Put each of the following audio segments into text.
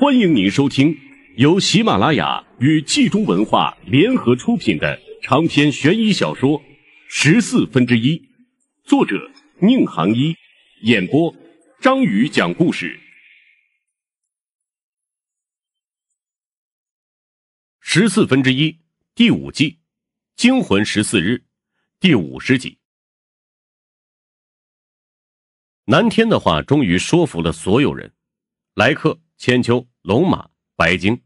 欢迎您收听由喜马拉雅与冀中文化联合出品的长篇悬疑小说《十四分之一》，作者宁杭一，演播张宇讲故事，《十四分之一》第五季《惊魂十四日》第五十集。南天的话终于说服了所有人，来客。千秋、龙马、白鲸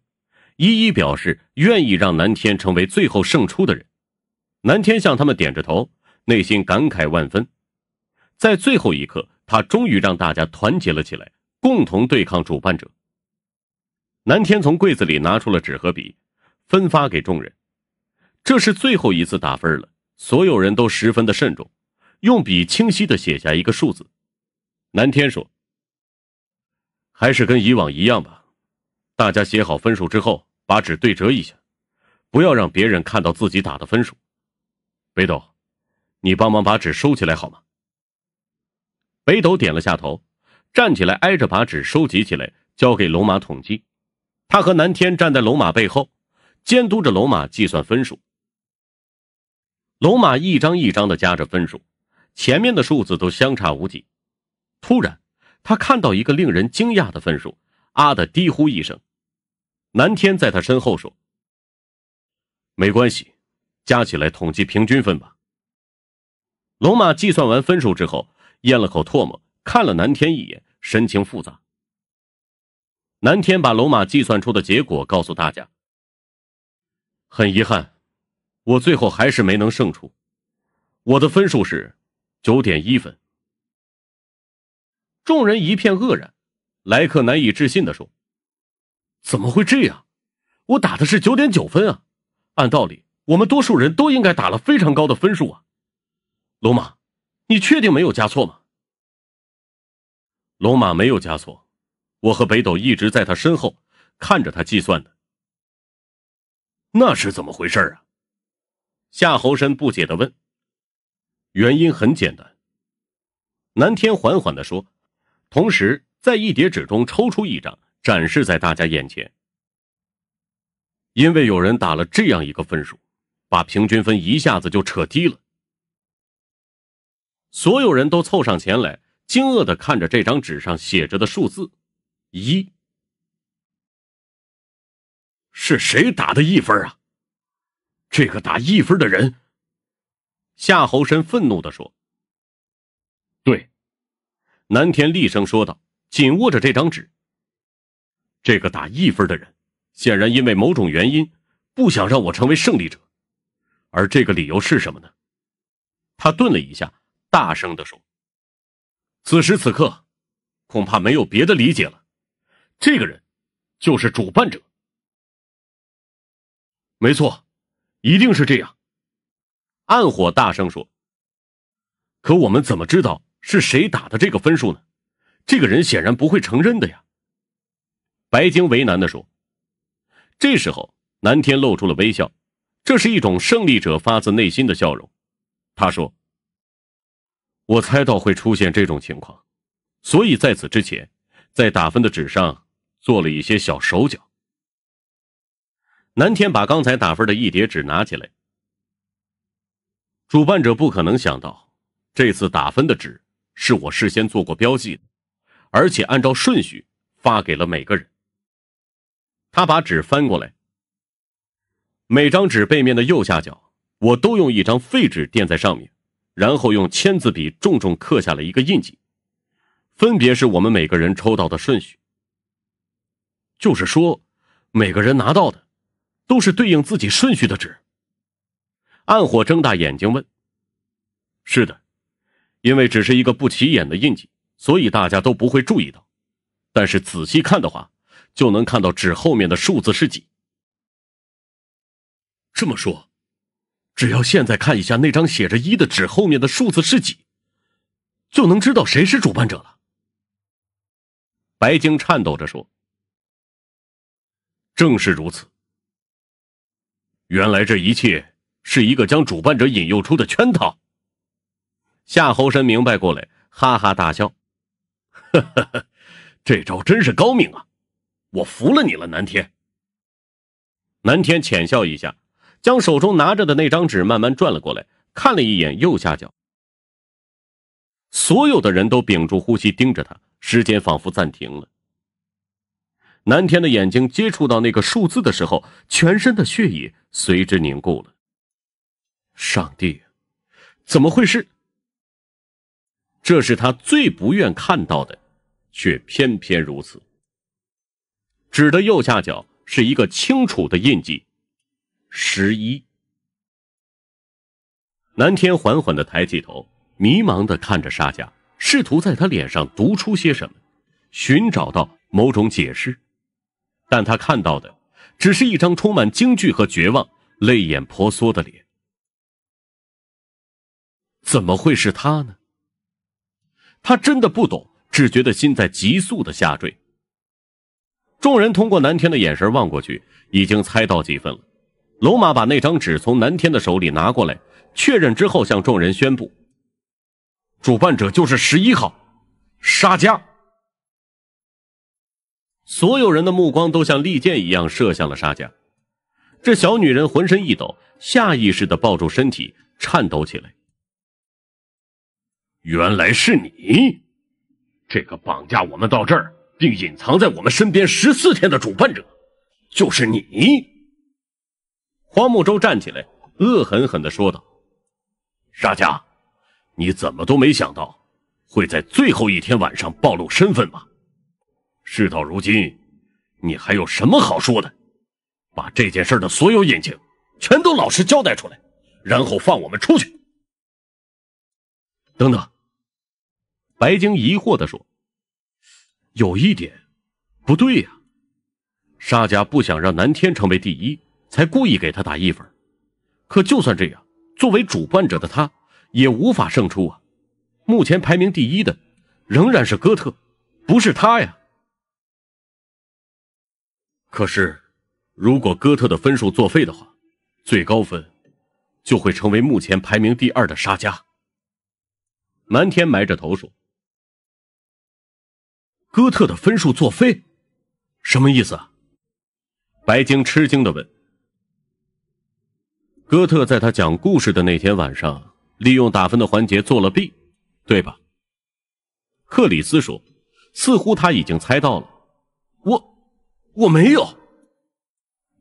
一一表示愿意让南天成为最后胜出的人。南天向他们点着头，内心感慨万分。在最后一刻，他终于让大家团结了起来，共同对抗主办者。南天从柜子里拿出了纸和笔，分发给众人。这是最后一次打分了，所有人都十分的慎重，用笔清晰的写下一个数字。南天说。还是跟以往一样吧，大家写好分数之后，把纸对折一下，不要让别人看到自己打的分数。北斗，你帮忙把纸收起来好吗？北斗点了下头，站起来挨着把纸收集起来，交给龙马统计。他和南天站在龙马背后，监督着龙马计算分数。龙马一张一张的加着分数，前面的数字都相差无几，突然。他看到一个令人惊讶的分数，啊的低呼一声。南天在他身后说：“没关系，加起来统计平均分吧。”龙马计算完分数之后，咽了口唾沫，看了南天一眼，神情复杂。南天把龙马计算出的结果告诉大家：“很遗憾，我最后还是没能胜出，我的分数是九点一分。”众人一片愕然，莱克难以置信的说：“怎么会这样？我打的是九点九分啊！按道理，我们多数人都应该打了非常高的分数啊！”龙马，你确定没有加错吗？龙马没有加错，我和北斗一直在他身后看着他计算的。那是怎么回事啊？夏侯深不解的问。原因很简单，南天缓缓的说。同时，在一叠纸中抽出一张，展示在大家眼前。因为有人打了这样一个分数，把平均分一下子就扯低了。所有人都凑上前来，惊愕的看着这张纸上写着的数字：一。是谁打的一分啊？这个打一分的人，夏侯深愤怒的说。南田厉声说道：“紧握着这张纸，这个打一分的人，显然因为某种原因，不想让我成为胜利者，而这个理由是什么呢？”他顿了一下，大声的说：“此时此刻，恐怕没有别的理解了，这个人，就是主办者。”“没错，一定是这样。”暗火大声说。可我们怎么知道是谁打的这个分数呢？这个人显然不会承认的呀。白晶为难的说。这时候南天露出了微笑，这是一种胜利者发自内心的笑容。他说：“我猜到会出现这种情况，所以在此之前，在打分的纸上做了一些小手脚。”南天把刚才打分的一叠纸拿起来。主办者不可能想到。这次打分的纸是我事先做过标记的，而且按照顺序发给了每个人。他把纸翻过来，每张纸背面的右下角，我都用一张废纸垫在上面，然后用签字笔重重刻下了一个印记，分别是我们每个人抽到的顺序。就是说，每个人拿到的都是对应自己顺序的纸。暗火睁大眼睛问：“是的。”因为只是一个不起眼的印记，所以大家都不会注意到。但是仔细看的话，就能看到纸后面的数字是几。这么说，只要现在看一下那张写着“一”的纸后面的数字是几，就能知道谁是主办者了。白晶颤抖着说：“正是如此。原来这一切是一个将主办者引诱出的圈套。”夏侯深明白过来，哈哈大笑：“ 这招真是高明啊，我服了你了，南天。”南天浅笑一下，将手中拿着的那张纸慢慢转了过来，看了一眼右下角。所有的人都屏住呼吸，盯着他，时间仿佛暂停了。南天的眼睛接触到那个数字的时候，全身的血液随之凝固了。上帝，怎么会是？这是他最不愿看到的，却偏偏如此。纸的右下角是一个清楚的印记，十一。南天缓缓的抬起头，迷茫的看着沙家，试图在他脸上读出些什么，寻找到某种解释。但他看到的只是一张充满惊惧和绝望、泪眼婆娑的脸。怎么会是他呢？他真的不懂，只觉得心在急速的下坠。众人通过南天的眼神望过去，已经猜到几分了。龙马把那张纸从南天的手里拿过来，确认之后向众人宣布：“主办者就是十一号沙家。”所有人的目光都像利剑一样射向了沙家。这小女人浑身一抖，下意识的抱住身体，颤抖起来。原来是你，这个绑架我们到这儿并隐藏在我们身边十四天的主办者，就是你。荒木舟站起来，恶狠狠地说道：“沙家，你怎么都没想到会在最后一天晚上暴露身份吗？事到如今，你还有什么好说的？把这件事的所有隐情全都老实交代出来，然后放我们出去。等等。”白晶疑惑的说：“有一点不对呀，沙家不想让南天成为第一，才故意给他打一分。可就算这样，作为主办者的他也无法胜出啊。目前排名第一的仍然是哥特，不是他呀。可是，如果哥特的分数作废的话，最高分就会成为目前排名第二的沙家。”南天埋着头说。哥特的分数作废，什么意思？白鲸吃惊的问。哥特在他讲故事的那天晚上，利用打分的环节作了弊，对吧？克里斯说，似乎他已经猜到了。我，我没有。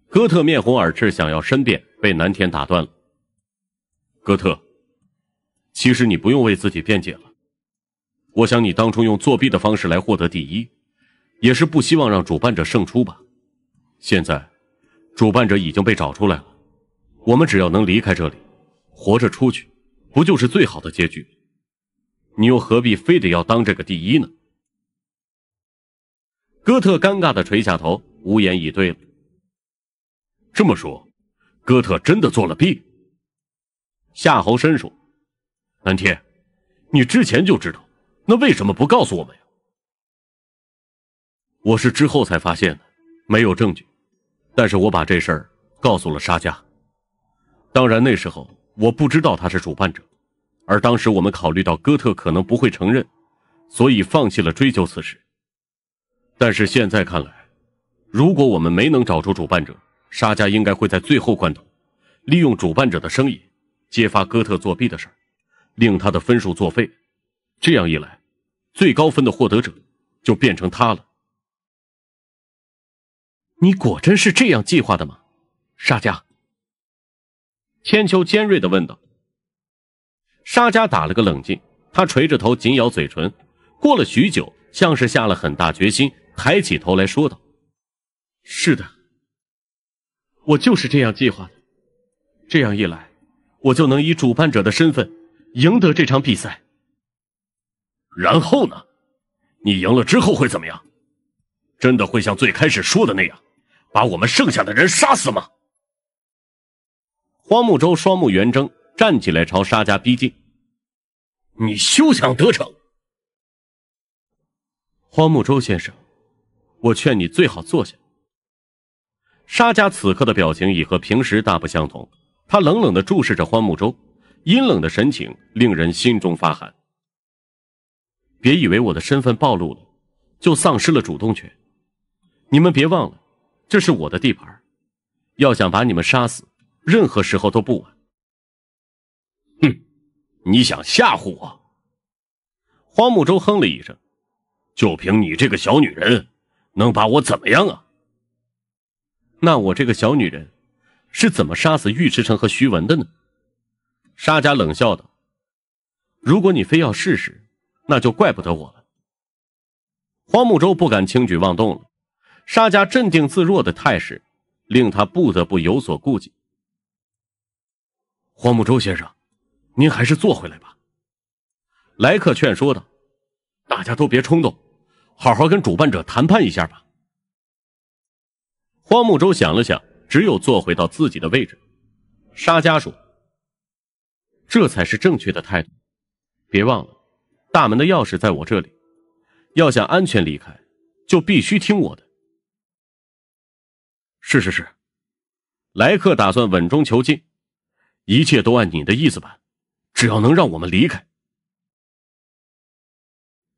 哥特面红耳赤，想要申辩，被南田打断了。哥特，其实你不用为自己辩解了。我想你当初用作弊的方式来获得第一，也是不希望让主办者胜出吧？现在，主办者已经被找出来了，我们只要能离开这里，活着出去，不就是最好的结局你又何必非得要当这个第一呢？哥特尴尬的垂下头，无言以对了。这么说，哥特真的作了弊？夏侯深说：“南天，你之前就知道。”那为什么不告诉我们呀？我是之后才发现的，没有证据，但是我把这事儿告诉了沙家。当然那时候我不知道他是主办者，而当时我们考虑到哥特可能不会承认，所以放弃了追究此事。但是现在看来，如果我们没能找出主办者，沙家应该会在最后关头，利用主办者的生意，揭发哥特作弊的事儿，令他的分数作废。这样一来，最高分的获得者就变成他了。你果真是这样计划的吗，沙迦。千秋尖锐的问道。沙迦打了个冷静，他垂着头，紧咬嘴唇。过了许久，像是下了很大决心，抬起头来说道：“是的，我就是这样计划的。这样一来，我就能以主办者的身份赢得这场比赛。”然后呢？你赢了之后会怎么样？真的会像最开始说的那样，把我们剩下的人杀死吗？荒木舟双目圆睁，站起来朝沙家逼近。你休想得逞，荒木舟先生，我劝你最好坐下。沙家此刻的表情已和平时大不相同，他冷冷地注视着荒木舟，阴冷的神情令人心中发寒。别以为我的身份暴露了，就丧失了主动权。你们别忘了，这是我的地盘，要想把你们杀死，任何时候都不晚。哼，你想吓唬我？花木洲哼了一声，就凭你这个小女人，能把我怎么样啊？那我这个小女人，是怎么杀死尉迟成和徐文的呢？沙家冷笑道：“如果你非要试试。”那就怪不得我了。荒木舟不敢轻举妄动了，沙家镇定自若的态势，令他不得不有所顾忌。荒木舟先生，您还是坐回来吧。莱克劝说道：“大家都别冲动，好好跟主办者谈判一下吧。”荒木舟想了想，只有坐回到自己的位置。沙家说：“这才是正确的态度，别忘了。”大门的钥匙在我这里，要想安全离开，就必须听我的。是是是，莱克打算稳中求进，一切都按你的意思办，只要能让我们离开。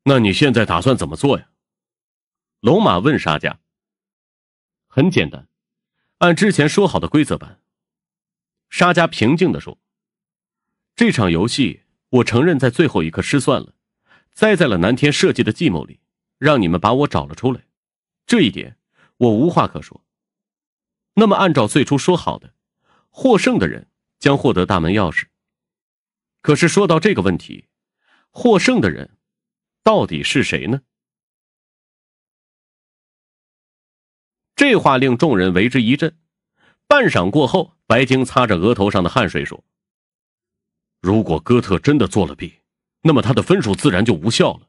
那你现在打算怎么做呀？龙马问沙家。很简单，按之前说好的规则办。沙家平静的说：“这场游戏，我承认在最后一刻失算了。”栽在了南天设计的计谋里，让你们把我找了出来，这一点我无话可说。那么，按照最初说好的，获胜的人将获得大门钥匙。可是说到这个问题，获胜的人到底是谁呢？这话令众人为之一震。半晌过后，白鲸擦着额头上的汗水说：“如果哥特真的作了弊。”那么他的分数自然就无效了，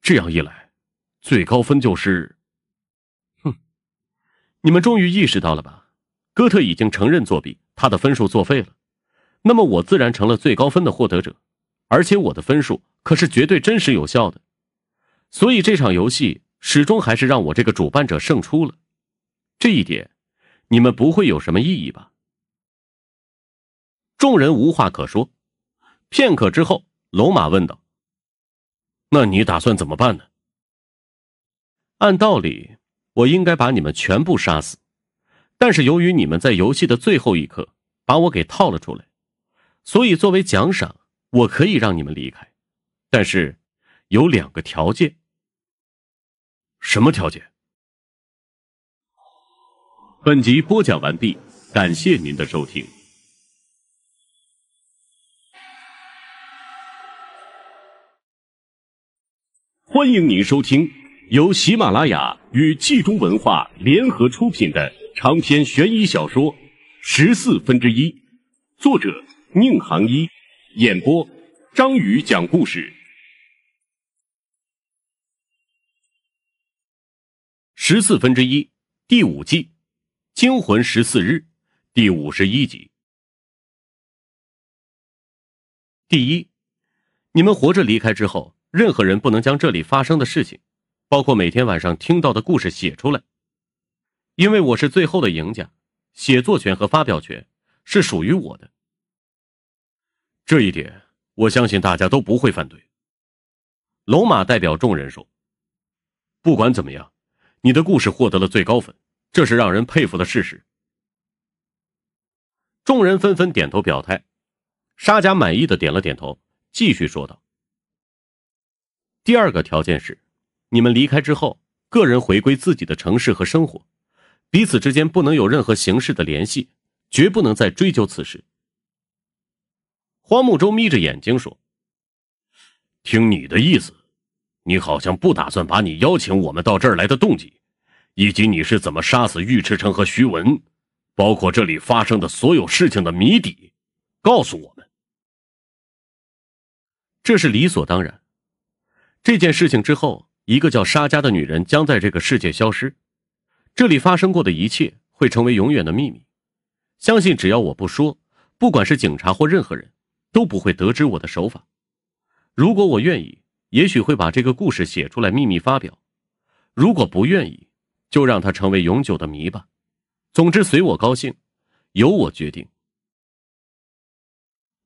这样一来，最高分就是，哼，你们终于意识到了吧？哥特已经承认作弊，他的分数作废了。那么我自然成了最高分的获得者，而且我的分数可是绝对真实有效的。所以这场游戏始终还是让我这个主办者胜出了，这一点，你们不会有什么异议吧？众人无话可说。片刻之后。龙马问道：“那你打算怎么办呢？按道理，我应该把你们全部杀死。但是由于你们在游戏的最后一刻把我给套了出来，所以作为奖赏，我可以让你们离开。但是，有两个条件。什么条件？”本集播讲完毕，感谢您的收听。欢迎您收听由喜马拉雅与冀中文化联合出品的长篇悬疑小说《十四分之一》，作者宁杭一，演播张宇讲故事，《十四分之一》第五季《惊魂十四日》第五十一集。第一，你们活着离开之后。任何人不能将这里发生的事情，包括每天晚上听到的故事写出来，因为我是最后的赢家，写作权和发表权是属于我的。这一点我相信大家都不会反对。龙马代表众人说：“不管怎么样，你的故事获得了最高分，这是让人佩服的事实。”众人纷纷点头表态。沙家满意的点了点头，继续说道。第二个条件是，你们离开之后，个人回归自己的城市和生活，彼此之间不能有任何形式的联系，绝不能再追究此事。花木周眯着眼睛说：“听你的意思，你好像不打算把你邀请我们到这儿来的动机，以及你是怎么杀死尉迟城和徐文，包括这里发生的所有事情的谜底，告诉我们。这是理所当然。”这件事情之后，一个叫沙家的女人将在这个世界消失。这里发生过的一切会成为永远的秘密。相信只要我不说，不管是警察或任何人，都不会得知我的手法。如果我愿意，也许会把这个故事写出来，秘密发表；如果不愿意，就让它成为永久的谜吧。总之，随我高兴，由我决定。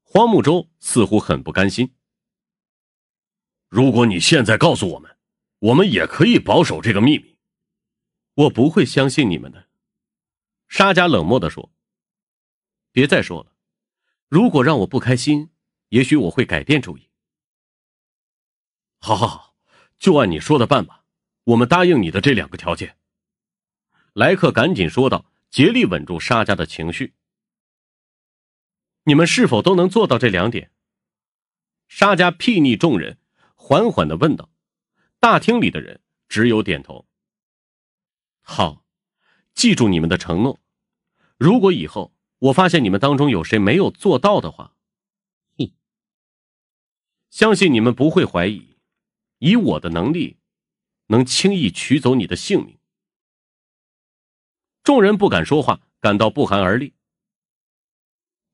荒木周似乎很不甘心。如果你现在告诉我们，我们也可以保守这个秘密。我不会相信你们的。”沙家冷漠地说。“别再说了，如果让我不开心，也许我会改变主意。”“好好好，就按你说的办吧，我们答应你的这两个条件。”莱克赶紧说道，竭力稳住沙家的情绪。“你们是否都能做到这两点？”沙家睥睨众人。缓缓的问道：“大厅里的人只有点头。好，记住你们的承诺。如果以后我发现你们当中有谁没有做到的话，哼，相信你们不会怀疑。以我的能力，能轻易取走你的性命。”众人不敢说话，感到不寒而栗。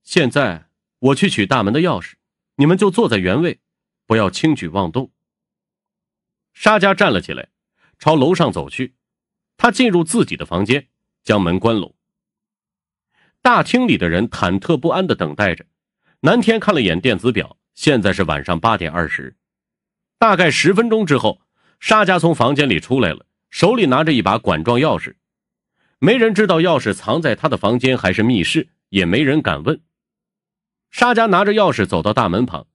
现在我去取大门的钥匙，你们就坐在原位。不要轻举妄动。沙家站了起来，朝楼上走去。他进入自己的房间，将门关拢。大厅里的人忐忑不安的等待着。南天看了眼电子表，现在是晚上八点二十。大概十分钟之后，沙家从房间里出来了，手里拿着一把管状钥匙。没人知道钥匙藏在他的房间还是密室，也没人敢问。沙家拿着钥匙走到大门旁。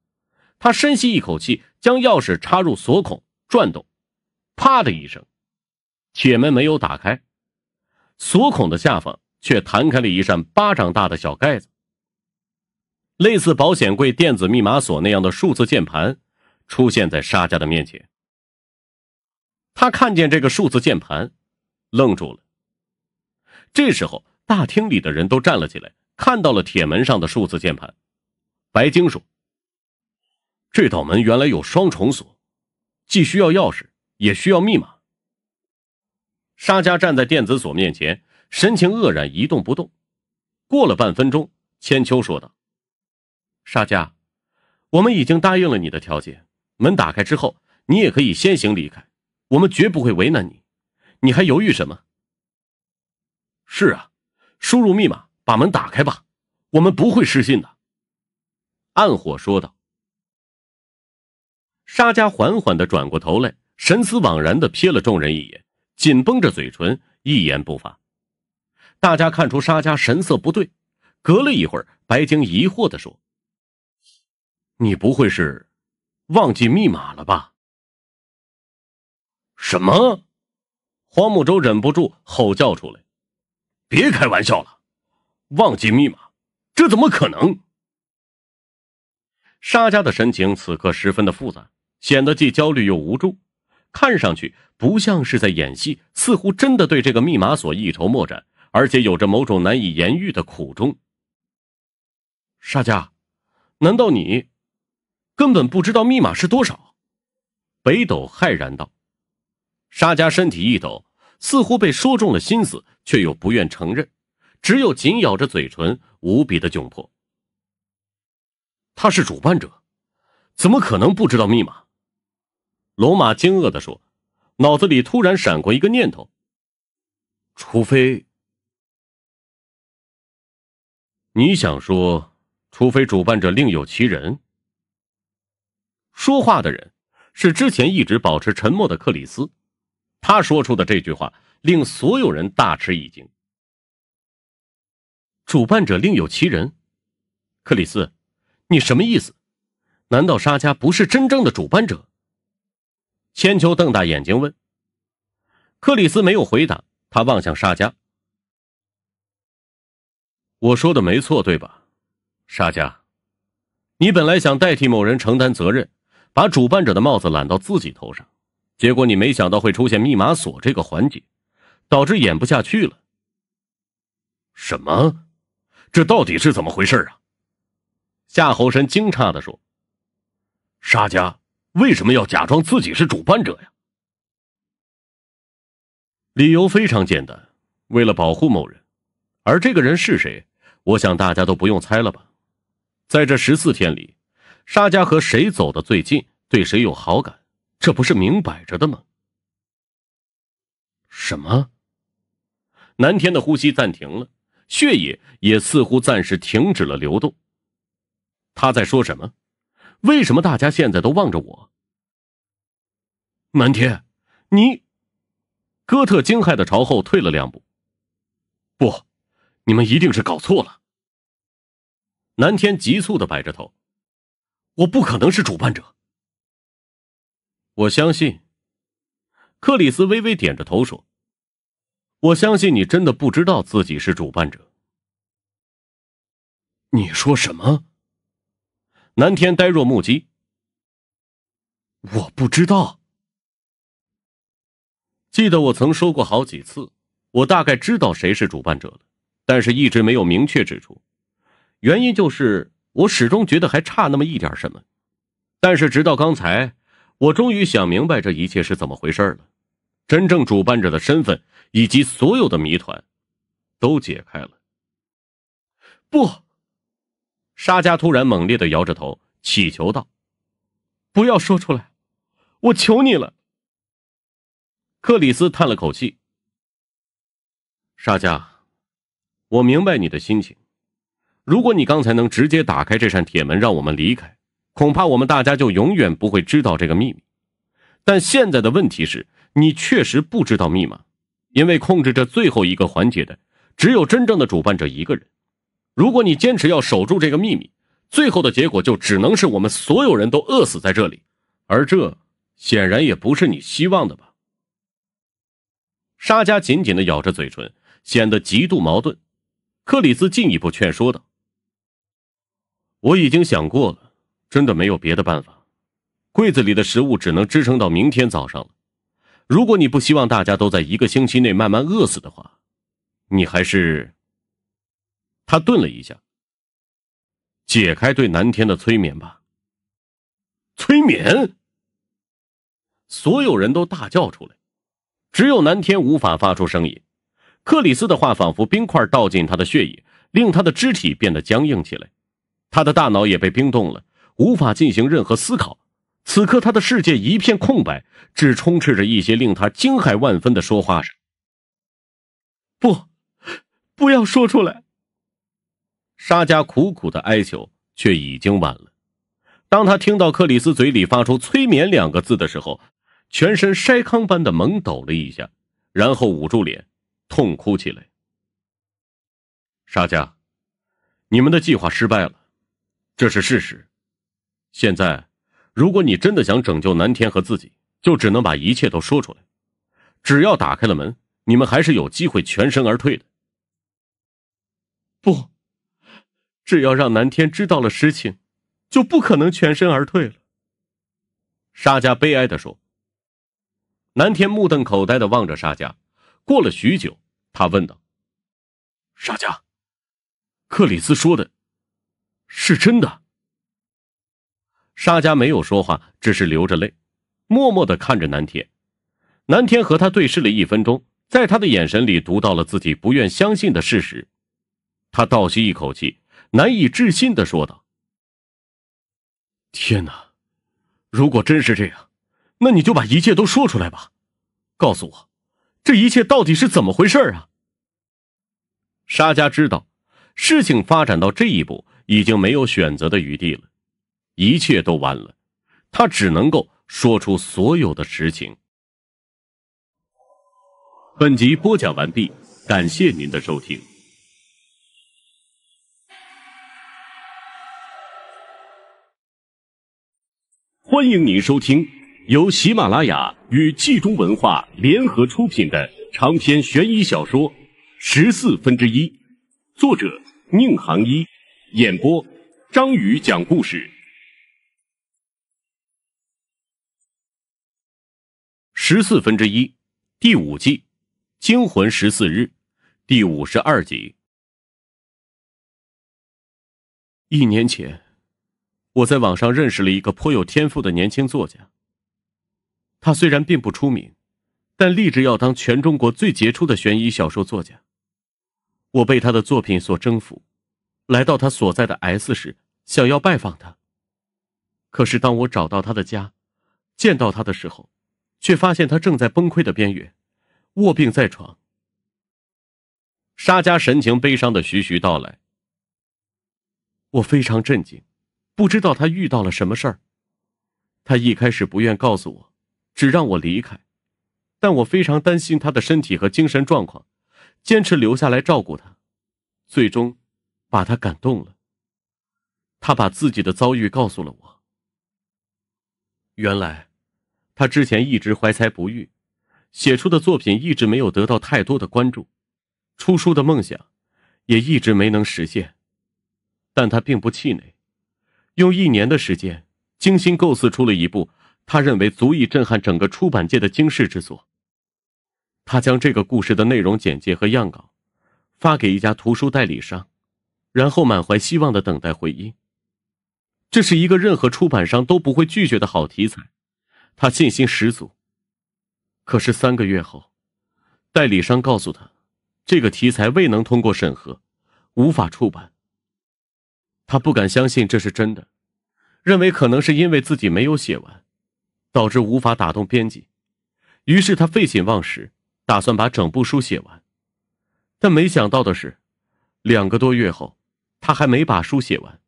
他深吸一口气，将钥匙插入锁孔，转动，啪的一声，铁门没有打开，锁孔的下方却弹开了一扇巴掌大的小盖子，类似保险柜电子密码锁那样的数字键盘，出现在沙家的面前。他看见这个数字键盘，愣住了。这时候，大厅里的人都站了起来，看到了铁门上的数字键盘。白晶说。这道门原来有双重锁，既需要钥匙也需要密码。沙家站在电子锁面前，神情愕然，一动不动。过了半分钟，千秋说道：“沙家，我们已经答应了你的条件，门打开之后，你也可以先行离开，我们绝不会为难你。你还犹豫什么？”“是啊，输入密码，把门打开吧。我们不会失信的。”暗火说道。沙家缓缓的转过头来，神思惘然的瞥了众人一眼，紧绷着嘴唇，一言不发。大家看出沙家神色不对，隔了一会儿，白晶疑惑的说：“你不会是忘记密码了吧？”什么？荒木舟忍不住吼叫出来：“别开玩笑了，忘记密码，这怎么可能？”沙家的神情此刻十分的复杂。显得既焦虑又无助，看上去不像是在演戏，似乎真的对这个密码锁一筹莫展，而且有着某种难以言喻的苦衷。沙家，难道你根本不知道密码是多少？北斗骇然道。沙家身体一抖，似乎被说中了心思，却又不愿承认，只有紧咬着嘴唇，无比的窘迫。他是主办者，怎么可能不知道密码？罗马惊愕的说，脑子里突然闪过一个念头。除非，你想说，除非主办者另有其人。说话的人是之前一直保持沉默的克里斯，他说出的这句话令所有人大吃一惊。主办者另有其人，克里斯，你什么意思？难道沙加不是真正的主办者？千秋瞪大眼睛问：“克里斯没有回答，他望向沙加。我说的没错，对吧，沙加？你本来想代替某人承担责任，把主办者的帽子揽到自己头上，结果你没想到会出现密码锁这个环节，导致演不下去了。什么？这到底是怎么回事啊？”夏侯惇惊诧的说：“沙加。”为什么要假装自己是主办者呀？理由非常简单，为了保护某人，而这个人是谁，我想大家都不用猜了吧。在这十四天里，沙家和谁走的最近，对谁有好感，这不是明摆着的吗？什么？南天的呼吸暂停了，血液也似乎暂时停止了流动。他在说什么？为什么大家现在都望着我？南天，你，哥特惊骇的朝后退了两步。不，你们一定是搞错了。南天急促的摆着头，我不可能是主办者。我相信。克里斯微微点着头说：“我相信你真的不知道自己是主办者。”你说什么？南天呆若木鸡。我不知道。记得我曾说过好几次，我大概知道谁是主办者了，但是一直没有明确指出。原因就是我始终觉得还差那么一点什么。但是直到刚才，我终于想明白这一切是怎么回事了。真正主办者的身份以及所有的谜团，都解开了。不。沙加突然猛烈的摇着头，乞求道：“不要说出来，我求你了。”克里斯叹了口气：“沙加，我明白你的心情。如果你刚才能直接打开这扇铁门，让我们离开，恐怕我们大家就永远不会知道这个秘密。但现在的问题是你确实不知道密码，因为控制这最后一个环节的，只有真正的主办者一个人。”如果你坚持要守住这个秘密，最后的结果就只能是我们所有人都饿死在这里，而这显然也不是你希望的吧？沙加紧紧的咬着嘴唇，显得极度矛盾。克里斯进一步劝说道：“我已经想过了，真的没有别的办法。柜子里的食物只能支撑到明天早上了。如果你不希望大家都在一个星期内慢慢饿死的话，你还是……”他顿了一下，解开对南天的催眠吧。催眠！所有人都大叫出来，只有南天无法发出声音。克里斯的话仿佛冰块倒进他的血液，令他的肢体变得僵硬起来，他的大脑也被冰冻了，无法进行任何思考。此刻，他的世界一片空白，只充斥着一些令他惊骇万分的说话声。不，不要说出来！沙加苦苦的哀求，却已经晚了。当他听到克里斯嘴里发出“催眠”两个字的时候，全身筛糠般的猛抖了一下，然后捂住脸，痛哭起来。沙加，你们的计划失败了，这是事实。现在，如果你真的想拯救南天和自己，就只能把一切都说出来。只要打开了门，你们还是有机会全身而退的。不。只要让南天知道了实情，就不可能全身而退了。沙家悲哀的说。南天目瞪口呆的望着沙家，过了许久，他问道：“沙家，克里斯说的是真的？”沙家没有说话，只是流着泪，默默的看着南天。南天和他对视了一分钟，在他的眼神里读到了自己不愿相信的事实，他倒吸一口气。难以置信的说道：“天哪！如果真是这样，那你就把一切都说出来吧，告诉我，这一切到底是怎么回事啊？”沙家知道，事情发展到这一步，已经没有选择的余地了，一切都完了，他只能够说出所有的实情。本集播讲完毕，感谢您的收听。欢迎您收听由喜马拉雅与冀中文化联合出品的长篇悬疑小说《十四分之一》，作者宁杭一，演播张宇讲故事，《十四分之一》第五季《惊魂十四日》第五十二集。一年前。我在网上认识了一个颇有天赋的年轻作家。他虽然并不出名，但立志要当全中国最杰出的悬疑小说作家。我被他的作品所征服，来到他所在的 S 市，想要拜访他。可是当我找到他的家，见到他的时候，却发现他正在崩溃的边缘，卧病在床。沙加神情悲伤的徐徐道来，我非常震惊。不知道他遇到了什么事儿，他一开始不愿告诉我，只让我离开，但我非常担心他的身体和精神状况，坚持留下来照顾他，最终把他感动了。他把自己的遭遇告诉了我。原来，他之前一直怀才不遇，写出的作品一直没有得到太多的关注，出书的梦想也一直没能实现，但他并不气馁。用一年的时间，精心构思出了一部他认为足以震撼整个出版界的惊世之作。他将这个故事的内容简介和样稿发给一家图书代理商，然后满怀希望的等待回音。这是一个任何出版商都不会拒绝的好题材，他信心十足。可是三个月后，代理商告诉他，这个题材未能通过审核，无法出版。他不敢相信这是真的，认为可能是因为自己没有写完，导致无法打动编辑。于是他废寝忘食，打算把整部书写完。但没想到的是，两个多月后，他还没把书写完，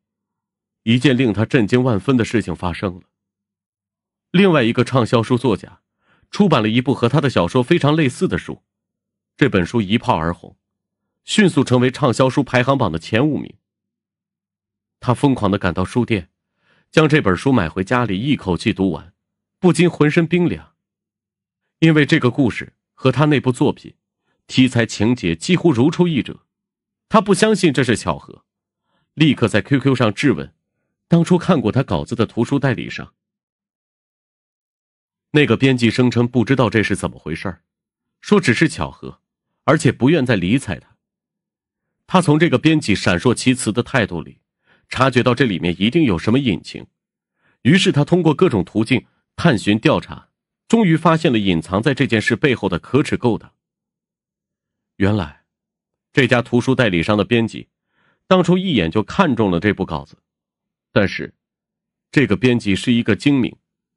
一件令他震惊万分的事情发生了。另外一个畅销书作家，出版了一部和他的小说非常类似的书，这本书一炮而红，迅速成为畅销书排行榜的前五名。他疯狂的赶到书店，将这本书买回家里，一口气读完，不禁浑身冰凉。因为这个故事和他那部作品，题材情节几乎如出一辙，他不相信这是巧合，立刻在 QQ 上质问当初看过他稿子的图书代理商。那个编辑声称不知道这是怎么回事说只是巧合，而且不愿再理睬他。他从这个编辑闪烁其词的态度里。察觉到这里面一定有什么隐情，于是他通过各种途径探寻调查，终于发现了隐藏在这件事背后的可耻勾当。原来，这家图书代理商的编辑，当初一眼就看中了这部稿子，但是，这个编辑是一个精明、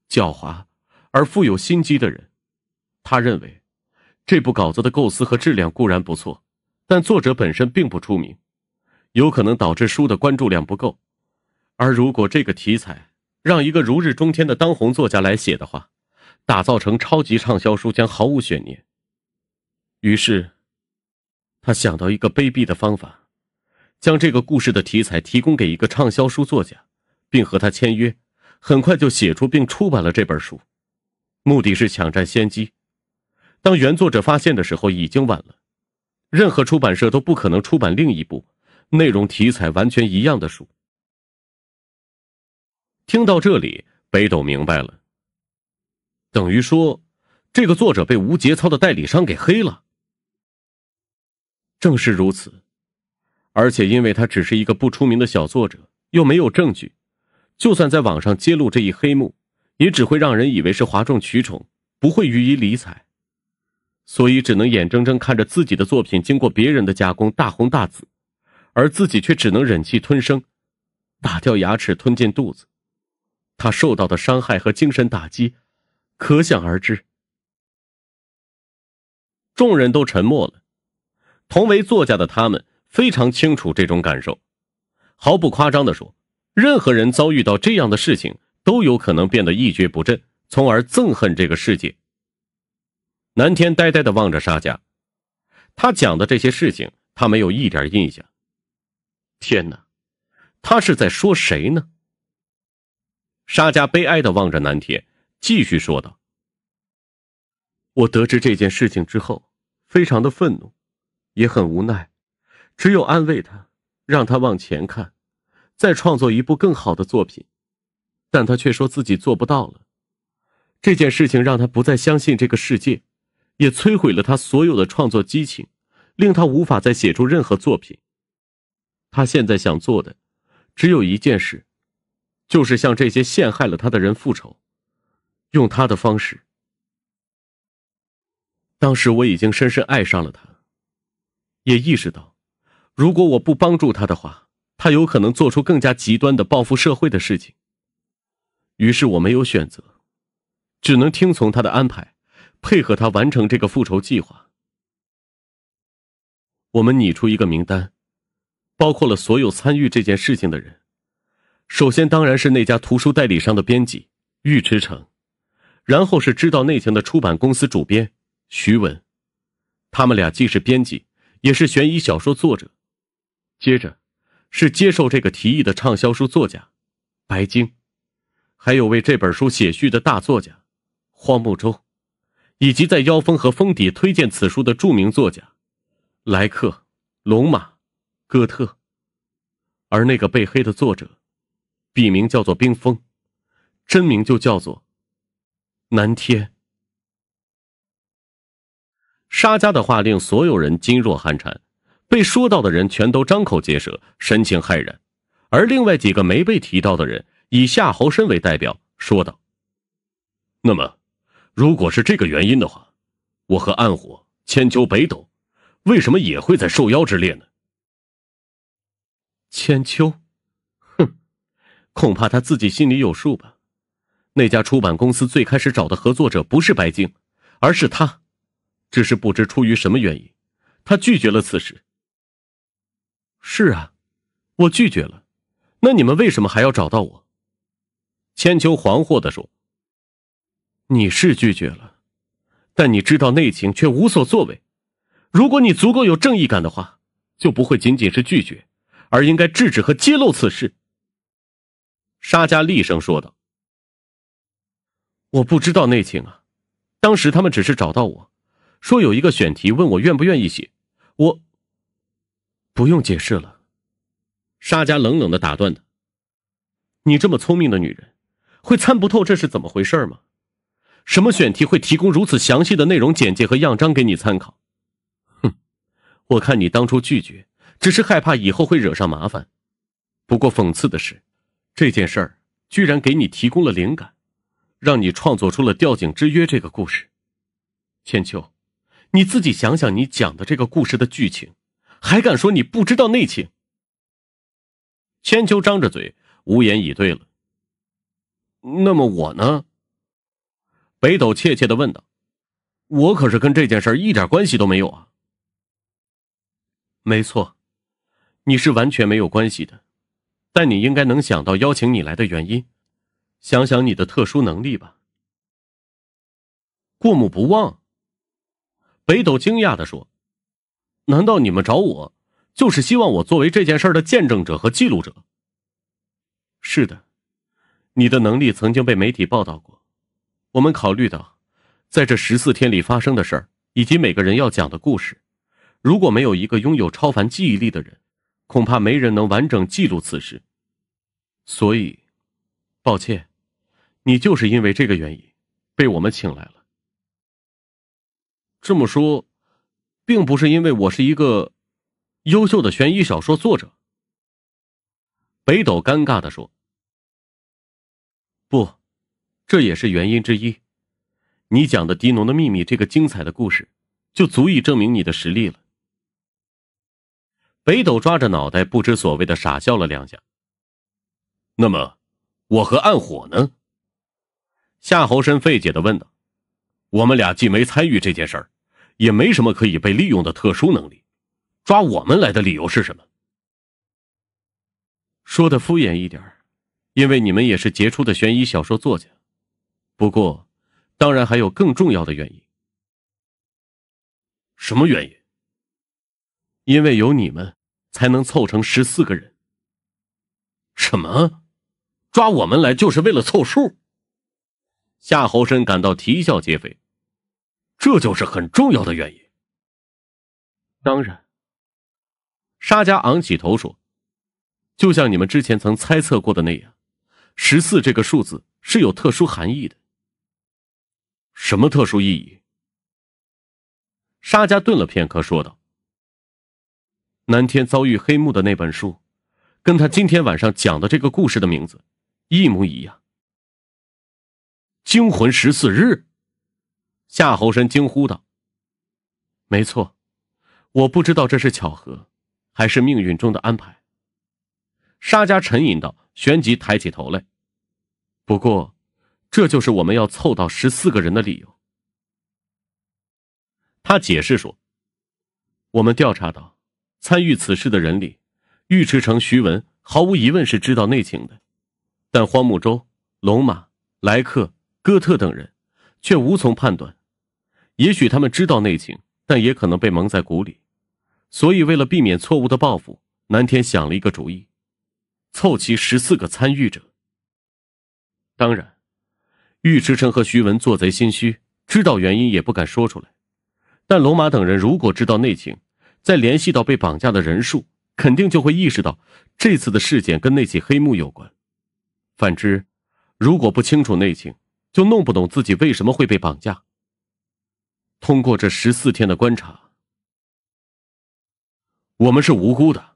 狡猾而富有心机的人，他认为，这部稿子的构思和质量固然不错，但作者本身并不出名。有可能导致书的关注量不够，而如果这个题材让一个如日中天的当红作家来写的话，打造成超级畅销书将毫无悬念。于是，他想到一个卑鄙的方法，将这个故事的题材提供给一个畅销书作家，并和他签约，很快就写出并出版了这本书，目的是抢占先机。当原作者发现的时候，已经晚了，任何出版社都不可能出版另一部。内容题材完全一样的书，听到这里，北斗明白了。等于说，这个作者被无节操的代理商给黑了。正是如此，而且因为他只是一个不出名的小作者，又没有证据，就算在网上揭露这一黑幕，也只会让人以为是哗众取宠，不会予以理睬，所以只能眼睁睁看着自己的作品经过别人的加工大红大紫。而自己却只能忍气吞声，打掉牙齿吞进肚子，他受到的伤害和精神打击，可想而知。众人都沉默了，同为作家的他们非常清楚这种感受，毫不夸张地说，任何人遭遇到这样的事情都有可能变得一蹶不振，从而憎恨这个世界。南天呆呆地望着沙家，他讲的这些事情，他没有一点印象。天哪，他是在说谁呢？沙加悲哀的望着南铁，继续说道：“我得知这件事情之后，非常的愤怒，也很无奈，只有安慰他，让他往前看，再创作一部更好的作品。但他却说自己做不到了。这件事情让他不再相信这个世界，也摧毁了他所有的创作激情，令他无法再写出任何作品。”他现在想做的，只有一件事，就是向这些陷害了他的人复仇，用他的方式。当时我已经深深爱上了他，也意识到，如果我不帮助他的话，他有可能做出更加极端的报复社会的事情。于是我没有选择，只能听从他的安排，配合他完成这个复仇计划。我们拟出一个名单。包括了所有参与这件事情的人，首先当然是那家图书代理商的编辑尉迟城，然后是知道内情的出版公司主编徐文，他们俩既是编辑，也是悬疑小说作者。接着，是接受这个提议的畅销书作家白鲸，还有为这本书写序的大作家荒木舟，以及在妖风和封底推荐此书的著名作家莱克龙马。哥特，而那个被黑的作者，笔名叫做冰封，真名就叫做南天。沙家的话令所有人惊若寒蝉，被说到的人全都张口结舌，神情骇然。而另外几个没被提到的人，以夏侯深为代表，说道：“那么，如果是这个原因的话，我和暗火、千秋、北斗，为什么也会在受邀之列呢？”千秋，哼，恐怕他自己心里有数吧。那家出版公司最开始找的合作者不是白静，而是他，只是不知出于什么原因，他拒绝了此事。是啊，我拒绝了，那你们为什么还要找到我？千秋惶惑的说：“你是拒绝了，但你知道内情却无所作为。如果你足够有正义感的话，就不会仅仅是拒绝。”而应该制止和揭露此事。”沙家厉声说道。“我不知道内情啊，当时他们只是找到我，说有一个选题问我愿不愿意写，我……不用解释了。”沙家冷冷的打断他。“你这么聪明的女人，会参不透这是怎么回事吗？什么选题会提供如此详细的内容简介和样章给你参考？哼，我看你当初拒绝。”只是害怕以后会惹上麻烦。不过讽刺的是，这件事儿居然给你提供了灵感，让你创作出了《吊颈之约》这个故事。千秋，你自己想想，你讲的这个故事的剧情，还敢说你不知道内情？千秋张着嘴，无言以对了。那么我呢？北斗怯怯的问道：“我可是跟这件事一点关系都没有啊。”没错。你是完全没有关系的，但你应该能想到邀请你来的原因。想想你的特殊能力吧。过目不忘。北斗惊讶的说：“难道你们找我，就是希望我作为这件事的见证者和记录者？”是的，你的能力曾经被媒体报道过。我们考虑到，在这十四天里发生的事儿，以及每个人要讲的故事，如果没有一个拥有超凡记忆力的人，恐怕没人能完整记录此事，所以，抱歉，你就是因为这个原因，被我们请来了。这么说，并不是因为我是一个优秀的悬疑小说作者。北斗尴尬的说：“不，这也是原因之一。你讲的迪农的秘密这个精彩的故事，就足以证明你的实力了。”北斗抓着脑袋，不知所谓的傻笑了两下。那么，我和暗火呢？夏侯深费解的问道：“我们俩既没参与这件事儿，也没什么可以被利用的特殊能力，抓我们来的理由是什么？”说的敷衍一点因为你们也是杰出的悬疑小说作家。不过，当然还有更重要的原因。什么原因？因为有你们，才能凑成十四个人。什么？抓我们来就是为了凑数？夏侯深感到啼笑皆非，这就是很重要的原因。当然。沙家昂起头说：“就像你们之前曾猜测过的那样，十四这个数字是有特殊含义的。”什么特殊意义？沙家顿了片刻说道。南天遭遇黑幕的那本书，跟他今天晚上讲的这个故事的名字，一模一样。惊魂十四日，夏侯深惊呼道：“没错，我不知道这是巧合，还是命运中的安排。”沙家沉吟道，旋即抬起头来。不过，这就是我们要凑到十四个人的理由。他解释说：“我们调查到。”参与此事的人里，尉迟成、徐文毫无疑问是知道内情的，但荒木舟、龙马、莱克、哥特等人却无从判断。也许他们知道内情，但也可能被蒙在鼓里。所以，为了避免错误的报复，南天想了一个主意，凑齐十四个参与者。当然，尉迟成和徐文做贼心虚，知道原因也不敢说出来。但龙马等人如果知道内情，再联系到被绑架的人数，肯定就会意识到这次的事件跟那起黑幕有关。反之，如果不清楚内情，就弄不懂自己为什么会被绑架。通过这十四天的观察，我们是无辜的。”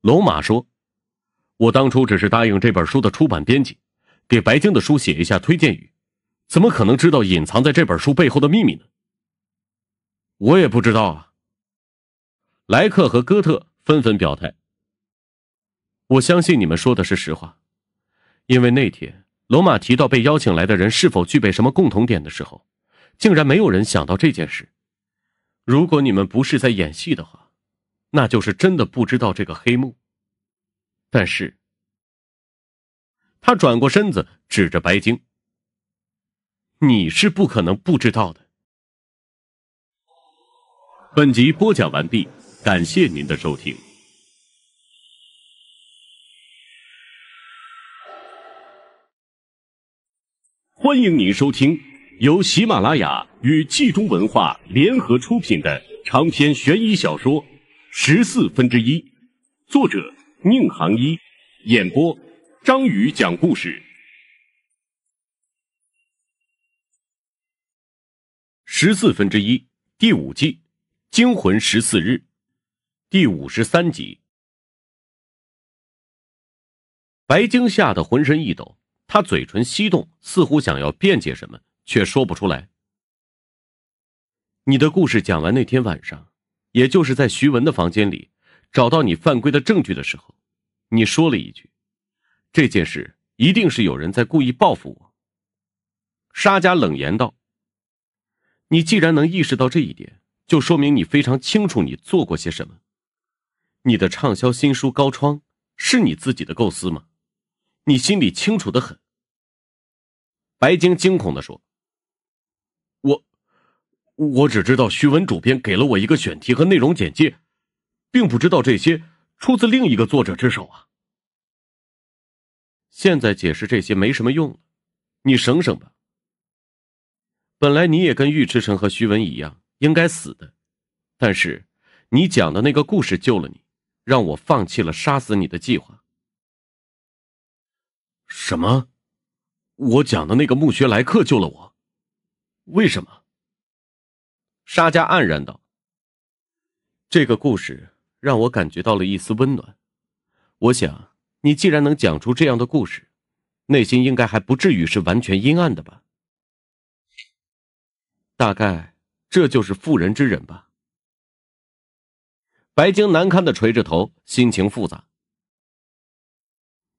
龙马说，“我当初只是答应这本书的出版编辑，给白鲸的书写一下推荐语，怎么可能知道隐藏在这本书背后的秘密呢？我也不知道啊。”莱克和哥特纷纷表态。我相信你们说的是实话，因为那天罗马提到被邀请来的人是否具备什么共同点的时候，竟然没有人想到这件事。如果你们不是在演戏的话，那就是真的不知道这个黑幕。但是，他转过身子，指着白鲸：“你是不可能不知道的。”本集播讲完毕。感谢您的收听。欢迎您收听由喜马拉雅与冀中文化联合出品的长篇悬疑小说《十四分之一》，作者宁杭一，演播张宇讲故事，《十四分之一》第五季《惊魂十四日》。第五十三集，白晶吓得浑身一抖，他嘴唇翕动，似乎想要辩解什么，却说不出来。你的故事讲完那天晚上，也就是在徐文的房间里找到你犯规的证据的时候，你说了一句：“这件事一定是有人在故意报复我。”沙家冷言道：“你既然能意识到这一点，就说明你非常清楚你做过些什么。”你的畅销新书《高窗》是你自己的构思吗？你心里清楚的很。白晶惊恐的说：“我，我只知道徐文主编给了我一个选题和内容简介，并不知道这些出自另一个作者之手啊。现在解释这些没什么用了，你省省吧。本来你也跟尉迟成和徐文一样应该死的，但是你讲的那个故事救了你。”让我放弃了杀死你的计划。什么？我讲的那个墓穴来客救了我，为什么？沙加黯然道：“这个故事让我感觉到了一丝温暖。我想，你既然能讲出这样的故事，内心应该还不至于是完全阴暗的吧？大概这就是妇人之仁吧。”白鲸难堪的垂着头，心情复杂。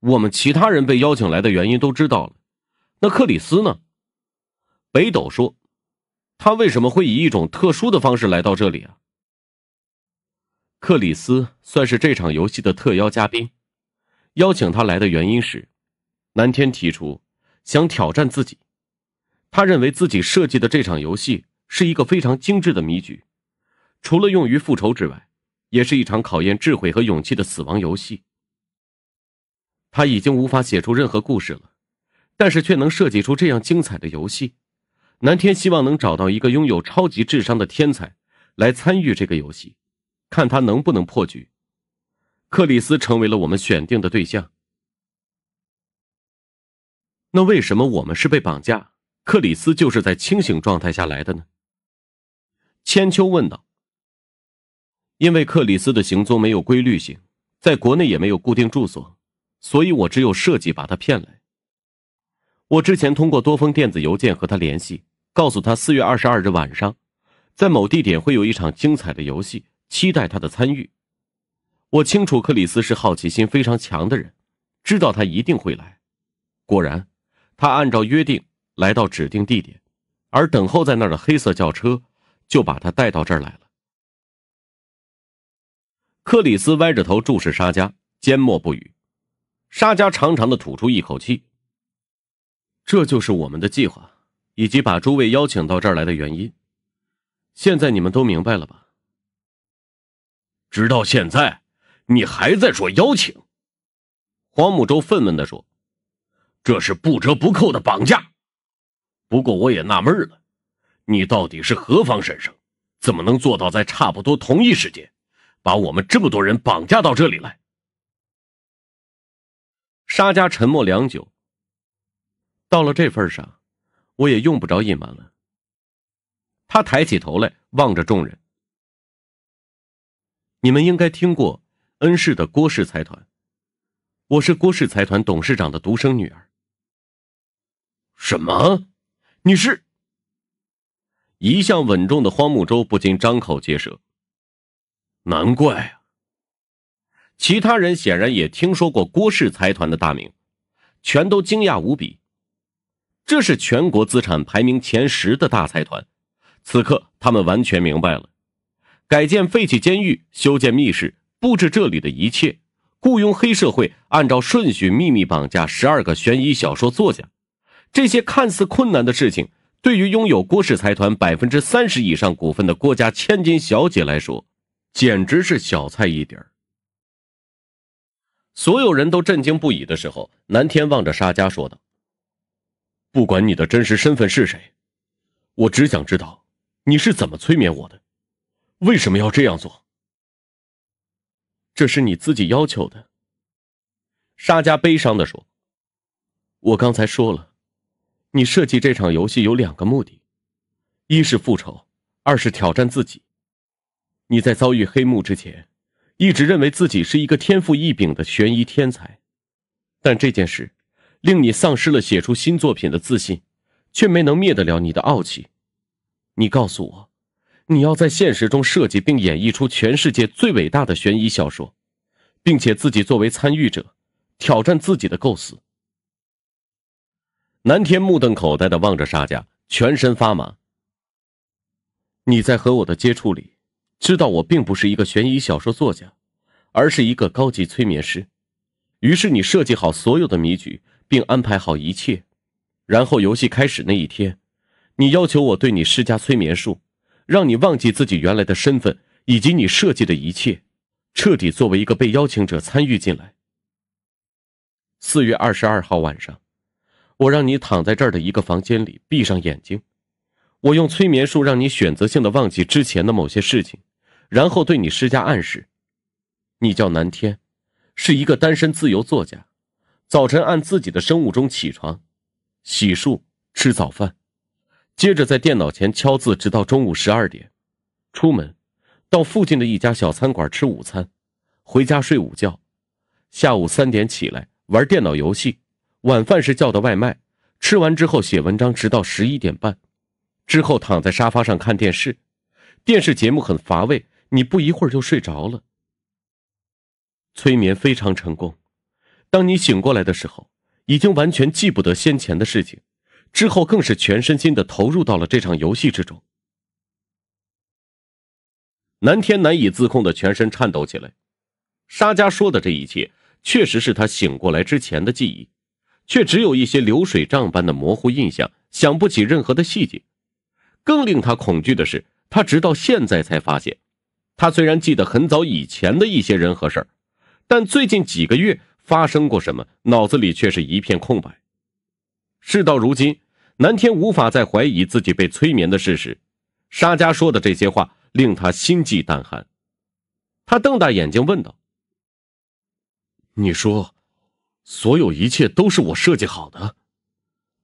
我们其他人被邀请来的原因都知道了，那克里斯呢？北斗说：“他为什么会以一种特殊的方式来到这里啊？”克里斯算是这场游戏的特邀嘉宾，邀请他来的原因是，南天提出想挑战自己。他认为自己设计的这场游戏是一个非常精致的迷局，除了用于复仇之外。也是一场考验智慧和勇气的死亡游戏。他已经无法写出任何故事了，但是却能设计出这样精彩的游戏。南天希望能找到一个拥有超级智商的天才来参与这个游戏，看他能不能破局。克里斯成为了我们选定的对象。那为什么我们是被绑架，克里斯就是在清醒状态下来的呢？千秋问道。因为克里斯的行踪没有规律性，在国内也没有固定住所，所以我只有设计把他骗来。我之前通过多封电子邮件和他联系，告诉他四月二十二日晚上，在某地点会有一场精彩的游戏，期待他的参与。我清楚克里斯是好奇心非常强的人，知道他一定会来。果然，他按照约定来到指定地点，而等候在那儿的黑色轿车就把他带到这儿来了。克里斯歪着头注视沙加，缄默不语。沙加长长的吐出一口气：“这就是我们的计划，以及把诸位邀请到这儿来的原因。现在你们都明白了吧？”直到现在，你还在说邀请？荒木舟愤懑的说：“这是不折不扣的绑架。”不过我也纳闷了，你到底是何方神圣？怎么能做到在差不多同一时间？把我们这么多人绑架到这里来！沙家沉默良久。到了这份上，我也用不着隐瞒了。他抬起头来，望着众人：“你们应该听过恩氏的郭氏财团，我是郭氏财团董事长的独生女儿。”什么？你是一向稳重的荒木舟，不禁张口结舌。难怪啊！其他人显然也听说过郭氏财团的大名，全都惊讶无比。这是全国资产排名前十的大财团，此刻他们完全明白了：改建废弃监狱、修建密室、布置这里的一切、雇佣黑社会、按照顺序秘密绑架十二个悬疑小说作家，这些看似困难的事情，对于拥有郭氏财团百分之三十以上股份的郭家千金小姐来说。简直是小菜一碟。所有人都震惊不已的时候，南天望着沙家说道：“不管你的真实身份是谁，我只想知道你是怎么催眠我的，为什么要这样做？这是你自己要求的。”沙家悲伤的说：“我刚才说了，你设计这场游戏有两个目的，一是复仇，二是挑战自己。”你在遭遇黑幕之前，一直认为自己是一个天赋异禀的悬疑天才，但这件事令你丧失了写出新作品的自信，却没能灭得了你的傲气。你告诉我，你要在现实中设计并演绎出全世界最伟大的悬疑小说，并且自己作为参与者挑战自己的构思。南天目瞪口呆的望着沙家，全身发麻。你在和我的接触里。知道我并不是一个悬疑小说作家，而是一个高级催眠师。于是你设计好所有的迷局，并安排好一切，然后游戏开始那一天，你要求我对你施加催眠术，让你忘记自己原来的身份以及你设计的一切，彻底作为一个被邀请者参与进来。四月二十二号晚上，我让你躺在这儿的一个房间里，闭上眼睛，我用催眠术让你选择性的忘记之前的某些事情。然后对你施加暗示，你叫南天，是一个单身自由作家。早晨按自己的生物钟起床，洗漱吃早饭，接着在电脑前敲字，直到中午十二点。出门，到附近的一家小餐馆吃午餐，回家睡午觉。下午三点起来玩电脑游戏，晚饭是叫的外卖。吃完之后写文章，直到十一点半，之后躺在沙发上看电视。电视节目很乏味。你不一会儿就睡着了。催眠非常成功，当你醒过来的时候，已经完全记不得先前的事情，之后更是全身心的投入到了这场游戏之中。南天难以自控的全身颤抖起来。沙家说的这一切，确实是他醒过来之前的记忆，却只有一些流水账般的模糊印象，想不起任何的细节。更令他恐惧的是，他直到现在才发现。他虽然记得很早以前的一些人和事儿，但最近几个月发生过什么，脑子里却是一片空白。事到如今，南天无法再怀疑自己被催眠的事实。沙家说的这些话令他心悸胆寒，他瞪大眼睛问道：“你说，所有一切都是我设计好的？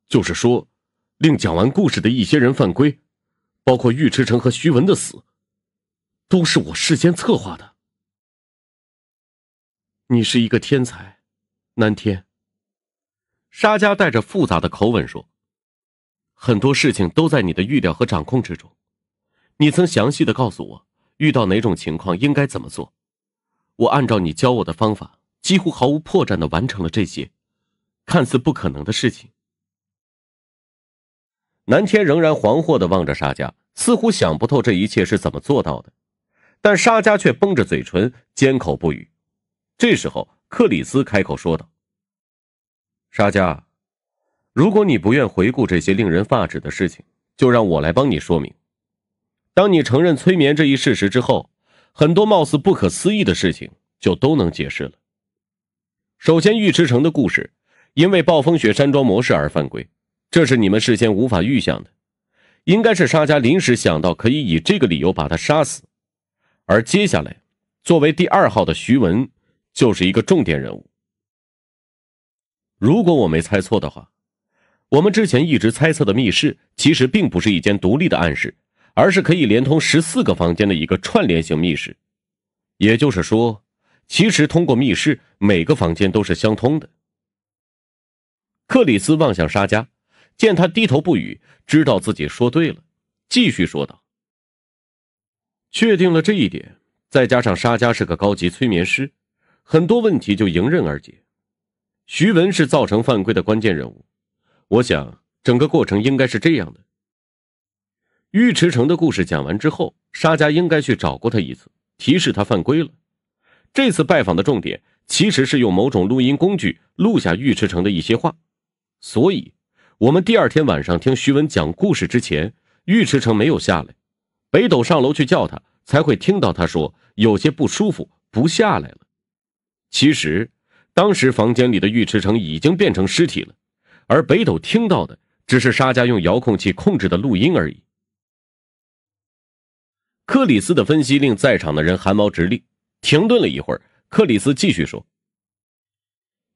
就是说，令讲完故事的一些人犯规，包括尉迟成和徐文的死？”都是我事先策划的。你是一个天才，南天。沙家带着复杂的口吻说：“很多事情都在你的预料和掌控之中。你曾详细的告诉我遇到哪种情况应该怎么做，我按照你教我的方法，几乎毫无破绽的完成了这些看似不可能的事情。”南天仍然惶惑的望着沙家，似乎想不透这一切是怎么做到的。但沙加却绷着嘴唇，缄口不语。这时候，克里斯开口说道：“沙加，如果你不愿回顾这些令人发指的事情，就让我来帮你说明。当你承认催眠这一事实之后，很多貌似不可思议的事情就都能解释了。首先，尉迟城的故事因为暴风雪山庄模式而犯规，这是你们事先无法预想的，应该是沙加临时想到可以以这个理由把他杀死。”而接下来，作为第二号的徐文，就是一个重点人物。如果我没猜错的话，我们之前一直猜测的密室，其实并不是一间独立的暗室，而是可以连通十四个房间的一个串联型密室。也就是说，其实通过密室，每个房间都是相通的。克里斯望向沙加，见他低头不语，知道自己说对了，继续说道。确定了这一点，再加上沙家是个高级催眠师，很多问题就迎刃而解。徐文是造成犯规的关键人物，我想整个过程应该是这样的：尉迟成的故事讲完之后，沙家应该去找过他一次，提示他犯规了。这次拜访的重点其实是用某种录音工具录下尉迟成的一些话，所以我们第二天晚上听徐文讲故事之前，尉迟成没有下来。北斗上楼去叫他，才会听到他说有些不舒服，不下来了。其实，当时房间里的尉迟成已经变成尸体了，而北斗听到的只是沙家用遥控器控制的录音而已。克里斯的分析令在场的人汗毛直立。停顿了一会儿，克里斯继续说：“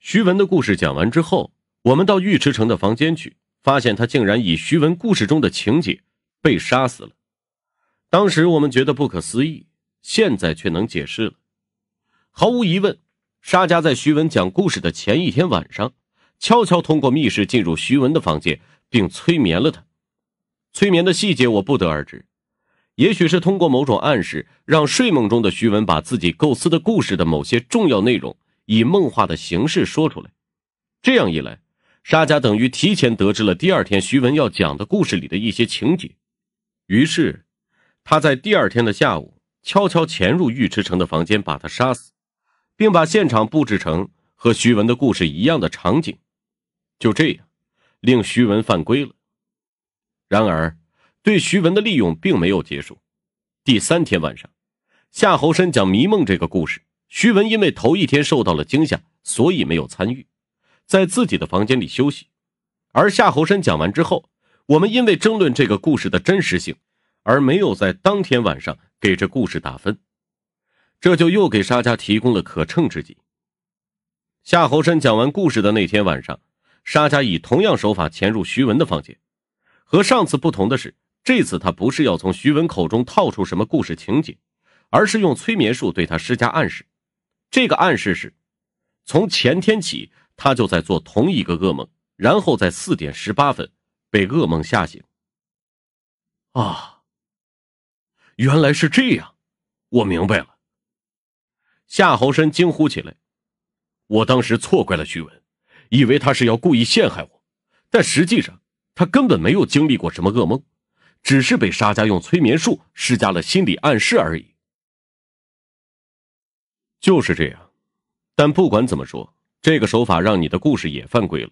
徐文的故事讲完之后，我们到尉迟成的房间去，发现他竟然以徐文故事中的情节被杀死了。”当时我们觉得不可思议，现在却能解释了。毫无疑问，沙家在徐文讲故事的前一天晚上，悄悄通过密室进入徐文的房间，并催眠了他。催眠的细节我不得而知，也许是通过某种暗示，让睡梦中的徐文把自己构思的故事的某些重要内容，以梦话的形式说出来。这样一来，沙家等于提前得知了第二天徐文要讲的故事里的一些情节。于是。他在第二天的下午悄悄潜入尉迟城的房间，把他杀死，并把现场布置成和徐文的故事一样的场景。就这样，令徐文犯规了。然而，对徐文的利用并没有结束。第三天晚上，夏侯深讲迷梦这个故事，徐文因为头一天受到了惊吓，所以没有参与，在自己的房间里休息。而夏侯深讲完之后，我们因为争论这个故事的真实性。而没有在当天晚上给这故事打分，这就又给沙家提供了可乘之机。夏侯深讲完故事的那天晚上，沙家以同样手法潜入徐文的房间。和上次不同的是，这次他不是要从徐文口中套出什么故事情节，而是用催眠术对他施加暗示。这个暗示是，从前天起他就在做同一个噩梦，然后在四点十八分被噩梦吓醒。啊！原来是这样，我明白了。夏侯深惊呼起来：“我当时错怪了徐文，以为他是要故意陷害我，但实际上他根本没有经历过什么噩梦，只是被沙家用催眠术施加了心理暗示而已。”就是这样。但不管怎么说，这个手法让你的故事也犯规了。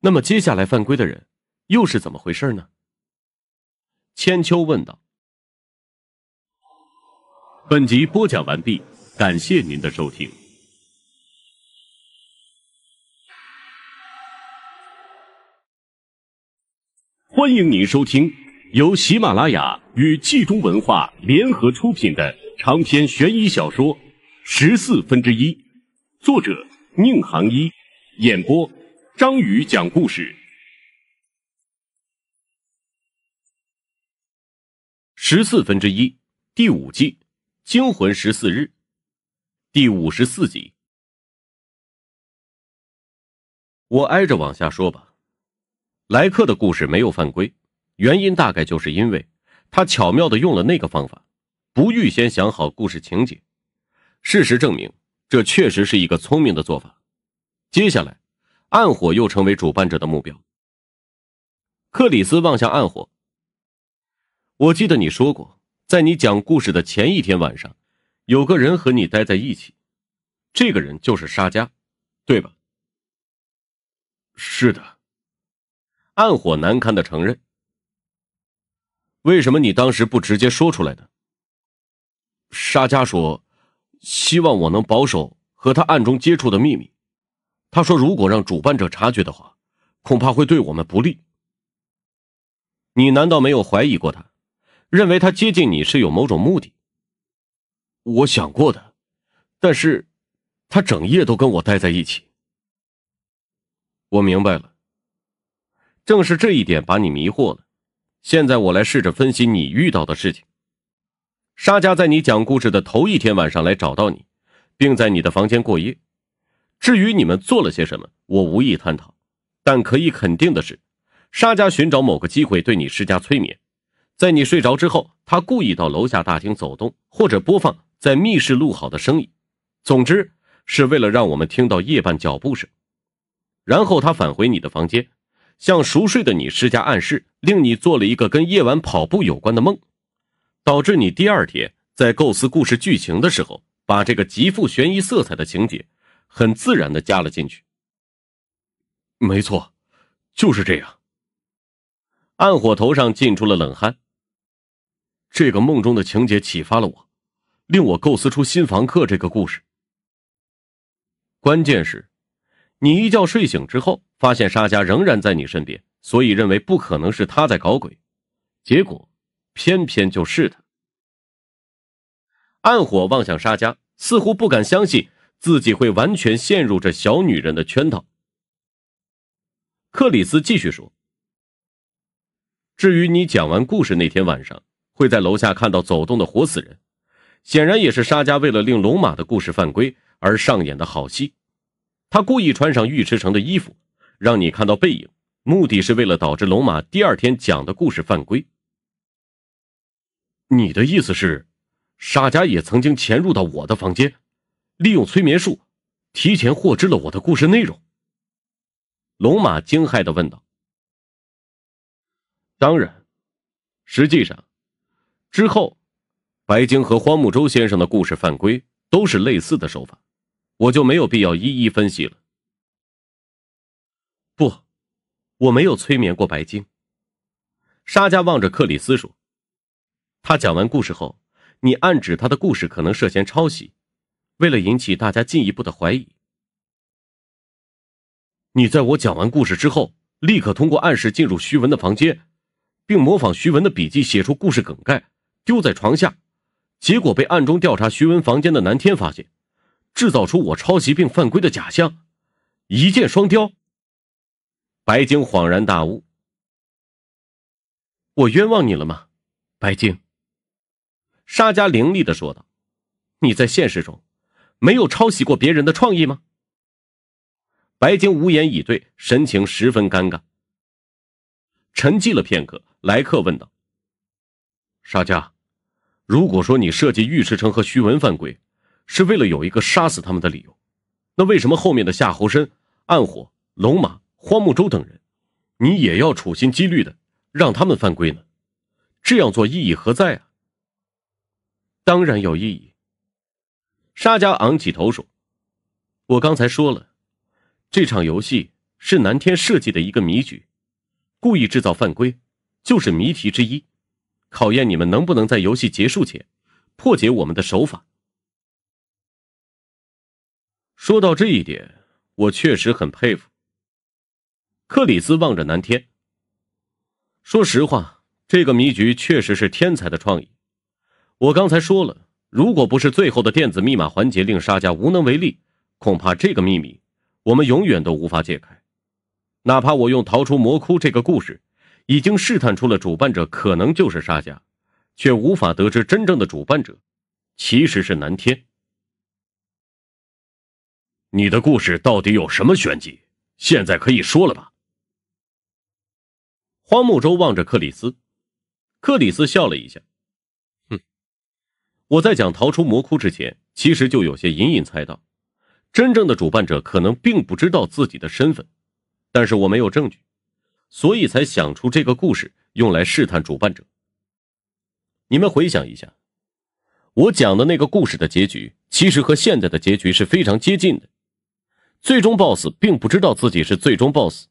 那么接下来犯规的人，又是怎么回事呢？千秋问道：“本集播讲完毕，感谢您的收听。欢迎您收听由喜马拉雅与冀中文化联合出品的长篇悬疑小说《十四分之一》，作者宁杭一，演播张宇讲故事。”十四分之一，第五季，《惊魂十四日》，第五十四集。我挨着往下说吧。莱克的故事没有犯规，原因大概就是因为他巧妙的用了那个方法，不预先想好故事情节。事实证明，这确实是一个聪明的做法。接下来，暗火又成为主办者的目标。克里斯望向暗火。我记得你说过，在你讲故事的前一天晚上，有个人和你待在一起，这个人就是沙加，对吧？是的。暗火难堪的承认。为什么你当时不直接说出来呢？沙加说，希望我能保守和他暗中接触的秘密。他说，如果让主办者察觉的话，恐怕会对我们不利。你难道没有怀疑过他？认为他接近你是有某种目的，我想过的，但是，他整夜都跟我待在一起。我明白了，正是这一点把你迷惑了。现在我来试着分析你遇到的事情。沙加在你讲故事的头一天晚上来找到你，并在你的房间过夜。至于你们做了些什么，我无意探讨，但可以肯定的是，沙加寻找某个机会对你施加催眠。在你睡着之后，他故意到楼下大厅走动，或者播放在密室录好的声音，总之是为了让我们听到夜半脚步声。然后他返回你的房间，向熟睡的你施加暗示，令你做了一个跟夜晚跑步有关的梦，导致你第二天在构思故事剧情的时候，把这个极富悬疑色彩的情节，很自然的加了进去。没错，就是这样。暗火头上浸出了冷汗。这个梦中的情节启发了我，令我构思出新房客这个故事。关键是，你一觉睡醒之后，发现沙家仍然在你身边，所以认为不可能是他在搞鬼，结果偏偏就是他。暗火望向沙家，似乎不敢相信自己会完全陷入这小女人的圈套。克里斯继续说：“至于你讲完故事那天晚上。”会在楼下看到走动的活死人，显然也是沙家为了令龙马的故事犯规而上演的好戏。他故意穿上尉迟城的衣服，让你看到背影，目的是为了导致龙马第二天讲的故事犯规。你的意思是，沙家也曾经潜入到我的房间，利用催眠术，提前获知了我的故事内容？龙马惊骇地问道。当然，实际上。之后，白鲸和荒木舟先生的故事犯规都是类似的手法，我就没有必要一一分析了。不，我没有催眠过白鲸。沙加望着克里斯说：“他讲完故事后，你暗指他的故事可能涉嫌抄袭，为了引起大家进一步的怀疑，你在我讲完故事之后，立刻通过暗示进入徐文的房间，并模仿徐文的笔记写出故事梗概。”丢在床下，结果被暗中调查徐文房间的南天发现，制造出我抄袭并犯规的假象，一箭双雕。白晶恍然大悟：“我冤枉你了吗？”白晶。沙家凌厉的说道：“你在现实中没有抄袭过别人的创意吗？”白晶无言以对，神情十分尴尬。沉寂了片刻，莱克问道：“沙家。”如果说你设计尉迟成和徐文犯规，是为了有一个杀死他们的理由，那为什么后面的夏侯深、暗火、龙马、荒木舟等人，你也要处心积虑的让他们犯规呢？这样做意义何在啊？当然有意义。沙家昂起头说：“我刚才说了，这场游戏是南天设计的一个迷局，故意制造犯规，就是谜题之一。”考验你们能不能在游戏结束前破解我们的手法。说到这一点，我确实很佩服。克里斯望着南天，说实话，这个迷局确实是天才的创意。我刚才说了，如果不是最后的电子密码环节令沙家无能为力，恐怕这个秘密我们永远都无法解开。哪怕我用逃出魔窟这个故事。已经试探出了主办者可能就是沙家，却无法得知真正的主办者其实是南天。你的故事到底有什么玄机？现在可以说了吧？荒木舟望着克里斯，克里斯笑了一下，哼，我在讲逃出魔窟之前，其实就有些隐隐猜到，真正的主办者可能并不知道自己的身份，但是我没有证据。所以才想出这个故事用来试探主办者。你们回想一下，我讲的那个故事的结局，其实和现在的结局是非常接近的。最终 BOSS 并不知道自己是最终 BOSS。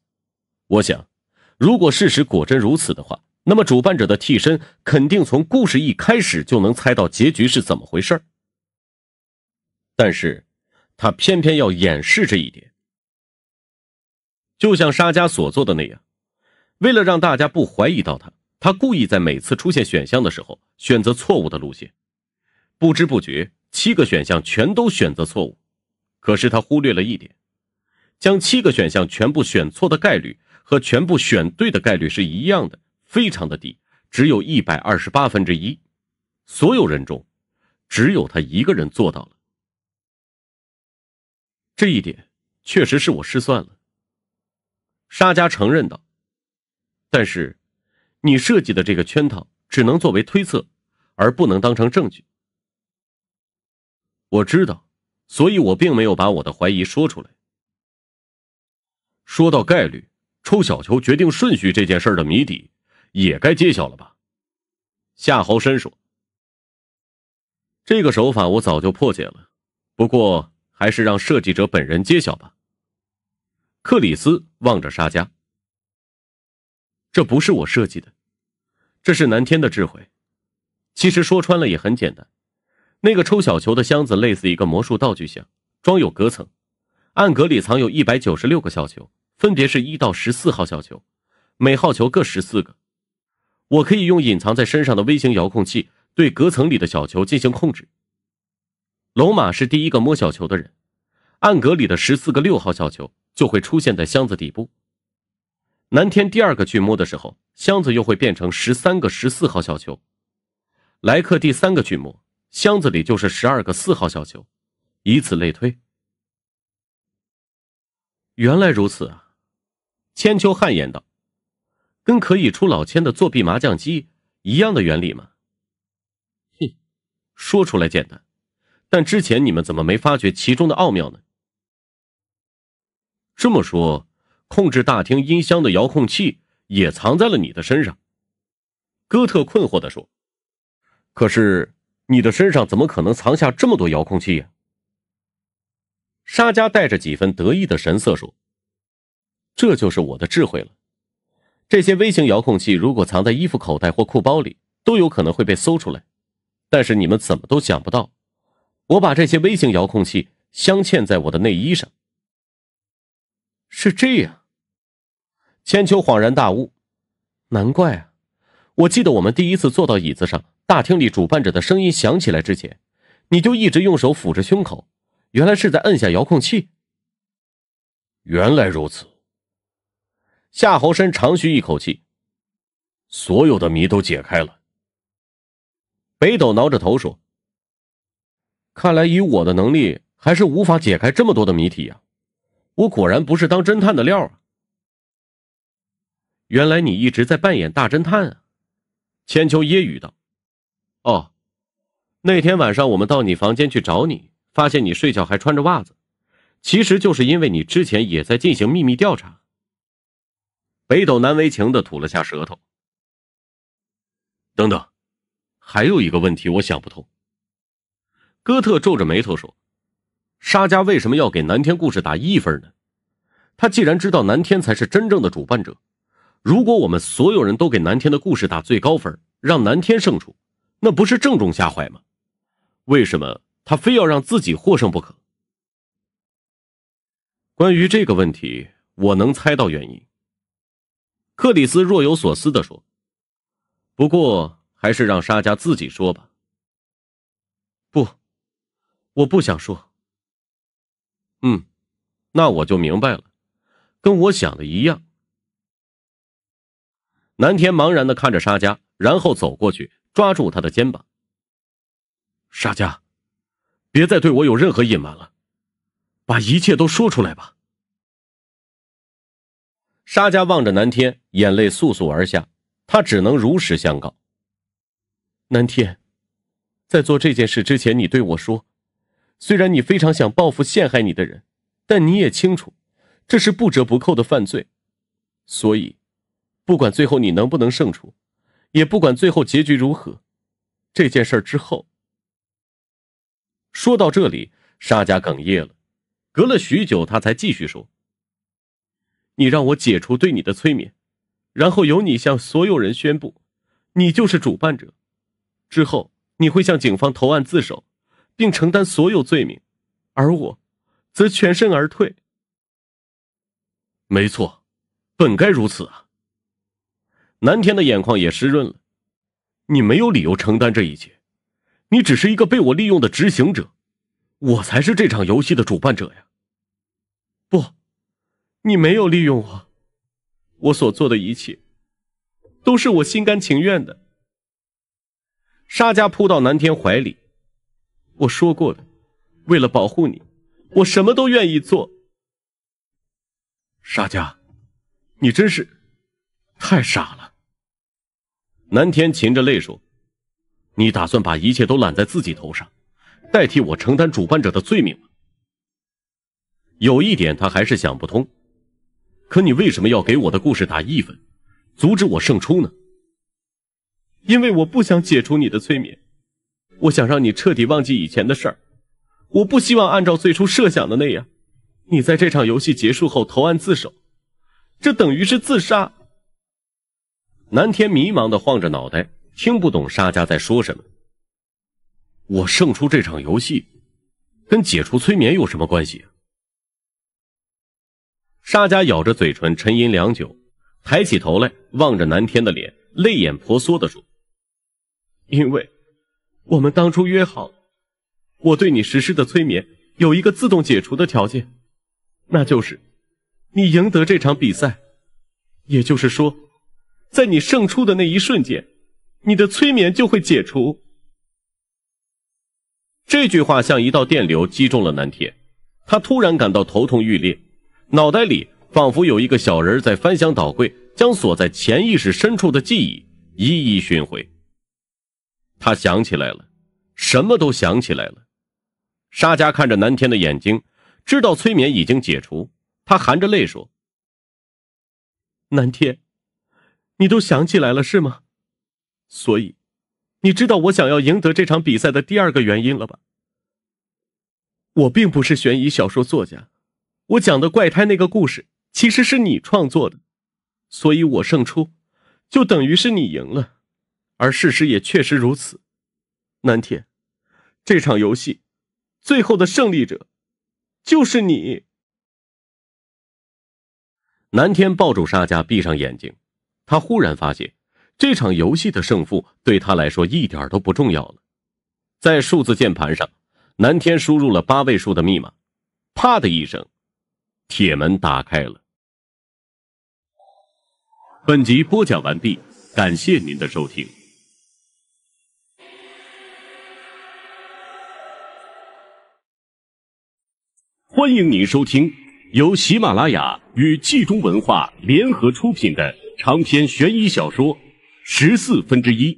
我想，如果事实果真如此的话，那么主办者的替身肯定从故事一开始就能猜到结局是怎么回事但是，他偏偏要掩饰这一点，就像沙家所做的那样。为了让大家不怀疑到他，他故意在每次出现选项的时候选择错误的路线，不知不觉七个选项全都选择错误。可是他忽略了一点，将七个选项全部选错的概率和全部选对的概率是一样的，非常的低，只有一百二十八分之一。所有人中，只有他一个人做到了。这一点确实是我失算了，沙家承认道。但是，你设计的这个圈套只能作为推测，而不能当成证据。我知道，所以我并没有把我的怀疑说出来。说到概率，抽小球决定顺序这件事的谜底，也该揭晓了吧？夏侯深说：“这个手法我早就破解了，不过还是让设计者本人揭晓吧。”克里斯望着沙加。这不是我设计的，这是南天的智慧。其实说穿了也很简单，那个抽小球的箱子类似一个魔术道具箱，装有隔层，暗格里藏有一百九十六个小球，分别是一到十四号小球，每号球各十四个。我可以用隐藏在身上的微型遥控器对隔层里的小球进行控制。龙马是第一个摸小球的人，暗格里的十四个六号小球就会出现在箱子底部。南天第二个巨摸的时候，箱子又会变成十三个十四号小球；来克第三个巨摸，箱子里就是十二个四号小球，以此类推。原来如此啊！千秋汗颜道：“跟可以出老千的作弊麻将机一样的原理吗？”哼，说出来简单，但之前你们怎么没发觉其中的奥妙呢？这么说。控制大厅音箱的遥控器也藏在了你的身上，哥特困惑地说：“可是你的身上怎么可能藏下这么多遥控器呀？”沙加带着几分得意的神色说：“这就是我的智慧了。这些微型遥控器如果藏在衣服口袋或裤包里，都有可能会被搜出来。但是你们怎么都想不到，我把这些微型遥控器镶嵌在我的内衣上。是这样。”千秋恍然大悟，难怪啊！我记得我们第一次坐到椅子上，大厅里主办者的声音响起来之前，你就一直用手抚着胸口，原来是在按下遥控器。原来如此。夏侯深长吁一口气，所有的谜都解开了。北斗挠着头说：“看来以我的能力，还是无法解开这么多的谜题呀！我果然不是当侦探的料啊！”原来你一直在扮演大侦探啊！千秋揶揄道：“哦，那天晚上我们到你房间去找你，发现你睡觉还穿着袜子，其实就是因为你之前也在进行秘密调查。”北斗难为情的吐了下舌头。等等，还有一个问题我想不通。哥特皱着眉头说：“沙家为什么要给南天故事打一分呢？他既然知道南天才是真正的主办者。”如果我们所有人都给南天的故事打最高分，让南天胜出，那不是正中下怀吗？为什么他非要让自己获胜不可？关于这个问题，我能猜到原因。克里斯若有所思地说：“不过还是让沙加自己说吧。”不，我不想说。嗯，那我就明白了，跟我想的一样。南天茫然的看着沙家，然后走过去抓住他的肩膀。沙家，别再对我有任何隐瞒了，把一切都说出来吧。沙家望着南天，眼泪簌簌而下，他只能如实相告。南天，在做这件事之前，你对我说，虽然你非常想报复陷害你的人，但你也清楚，这是不折不扣的犯罪，所以。不管最后你能不能胜出，也不管最后结局如何，这件事之后。说到这里，沙家哽咽了，隔了许久，他才继续说：“你让我解除对你的催眠，然后由你向所有人宣布，你就是主办者，之后你会向警方投案自首，并承担所有罪名，而我，则全身而退。”没错，本该如此啊。南天的眼眶也湿润了。你没有理由承担这一切，你只是一个被我利用的执行者，我才是这场游戏的主办者呀！不，你没有利用我，我所做的一切都是我心甘情愿的。沙家扑到南天怀里，我说过的，为了保护你，我什么都愿意做。沙家，你真是太傻了。南天噙着泪说：“你打算把一切都揽在自己头上，代替我承担主办者的罪名吗？有一点他还是想不通。可你为什么要给我的故事打一分，阻止我胜出呢？因为我不想解除你的催眠，我想让你彻底忘记以前的事儿。我不希望按照最初设想的那样，你在这场游戏结束后投案自首，这等于是自杀。”南天迷茫的晃着脑袋，听不懂沙家在说什么。我胜出这场游戏，跟解除催眠有什么关系？沙家咬着嘴唇，沉吟良久，抬起头来望着南天的脸，泪眼婆娑地说：“因为，我们当初约好，我对你实施的催眠有一个自动解除的条件，那就是你赢得这场比赛。也就是说。”在你胜出的那一瞬间，你的催眠就会解除。这句话像一道电流击中了南天，他突然感到头痛欲裂，脑袋里仿佛有一个小人在翻箱倒柜，将锁在潜意识深处的记忆一一寻回。他想起来了，什么都想起来了。沙家看着南天的眼睛，知道催眠已经解除，他含着泪说：“南天。”你都想起来了是吗？所以，你知道我想要赢得这场比赛的第二个原因了吧？我并不是悬疑小说作家，我讲的怪胎那个故事其实是你创作的，所以我胜出，就等于是你赢了，而事实也确实如此。南天，这场游戏，最后的胜利者就是你。南天抱住沙家，闭上眼睛。他忽然发现，这场游戏的胜负对他来说一点都不重要了。在数字键盘上，南天输入了八位数的密码。啪的一声，铁门打开了。本集播讲完毕，感谢您的收听。欢迎您收听由喜马拉雅与冀中文化联合出品的。长篇悬疑小说《十四分之一》，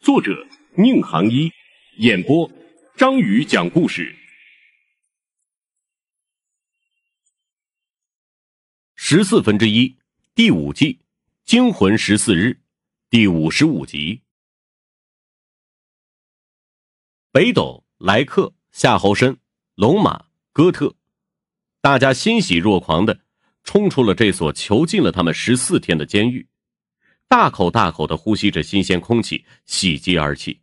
作者宁杭一，演播张宇讲故事，《十四分之一》第五季《惊魂十四日》第五十五集，北斗、莱克、夏侯深、龙马、哥特，大家欣喜若狂的。冲出了这所囚禁了他们十四天的监狱，大口大口的呼吸着新鲜空气，喜极而泣。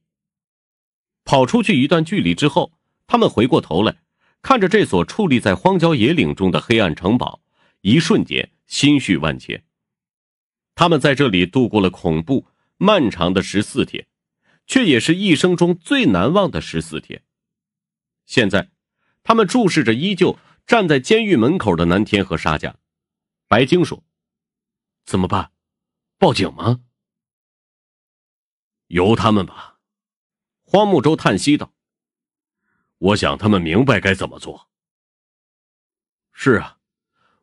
跑出去一段距离之后，他们回过头来，看着这所矗立在荒郊野岭中的黑暗城堡，一瞬间心绪万千。他们在这里度过了恐怖漫长的十四天，却也是一生中最难忘的十四天。现在，他们注视着依旧站在监狱门口的南天和沙家。白晶说：“怎么办？报警吗？由他们吧。”花木舟叹息道：“我想他们明白该怎么做。”“是啊，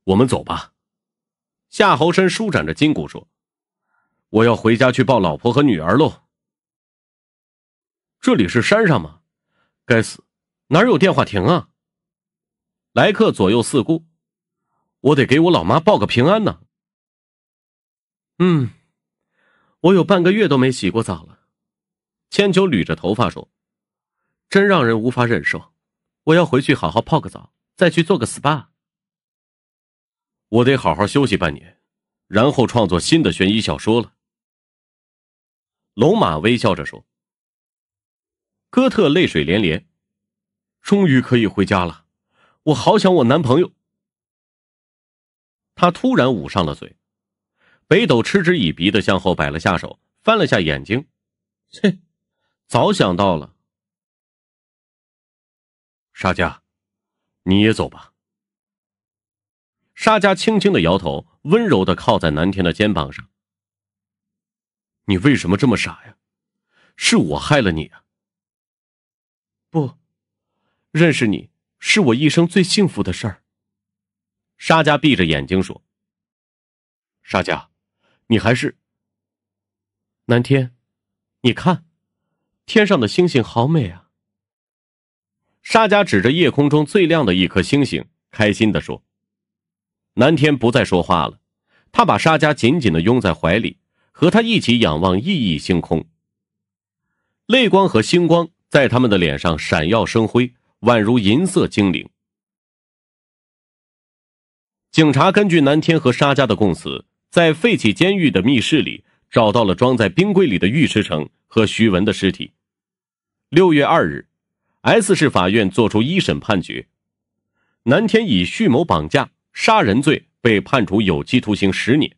我们走吧。”夏侯深舒展着筋骨说：“我要回家去抱老婆和女儿喽。”“这里是山上吗？该死，哪有电话亭啊？”来客左右四顾。我得给我老妈报个平安呢。嗯，我有半个月都没洗过澡了。千秋捋着头发说：“真让人无法忍受，我要回去好好泡个澡，再去做个 SPA。我得好好休息半年，然后创作新的悬疑小说了。”龙马微笑着说。哥特泪水连连：“终于可以回家了，我好想我男朋友。”他突然捂上了嘴，北斗嗤之以鼻的向后摆了下手，翻了下眼睛，切，早想到了。沙家，你也走吧。沙家轻轻的摇头，温柔的靠在南田的肩膀上。你为什么这么傻呀？是我害了你啊？不，认识你是我一生最幸福的事儿。沙家闭着眼睛说：“沙家，你还是南天，你看，天上的星星好美啊。”沙家指着夜空中最亮的一颗星星，开心的说：“南天，不再说话了，他把沙家紧紧的拥在怀里，和他一起仰望熠熠星空。泪光和星光在他们的脸上闪耀生辉，宛如银色精灵。”警察根据南天和沙家的供词，在废弃监狱的密室里找到了装在冰柜里的尉迟城和徐文的尸体。六月二日，S 市法院作出一审判决：南天以蓄谋绑架、杀人罪被判处有期徒刑十年；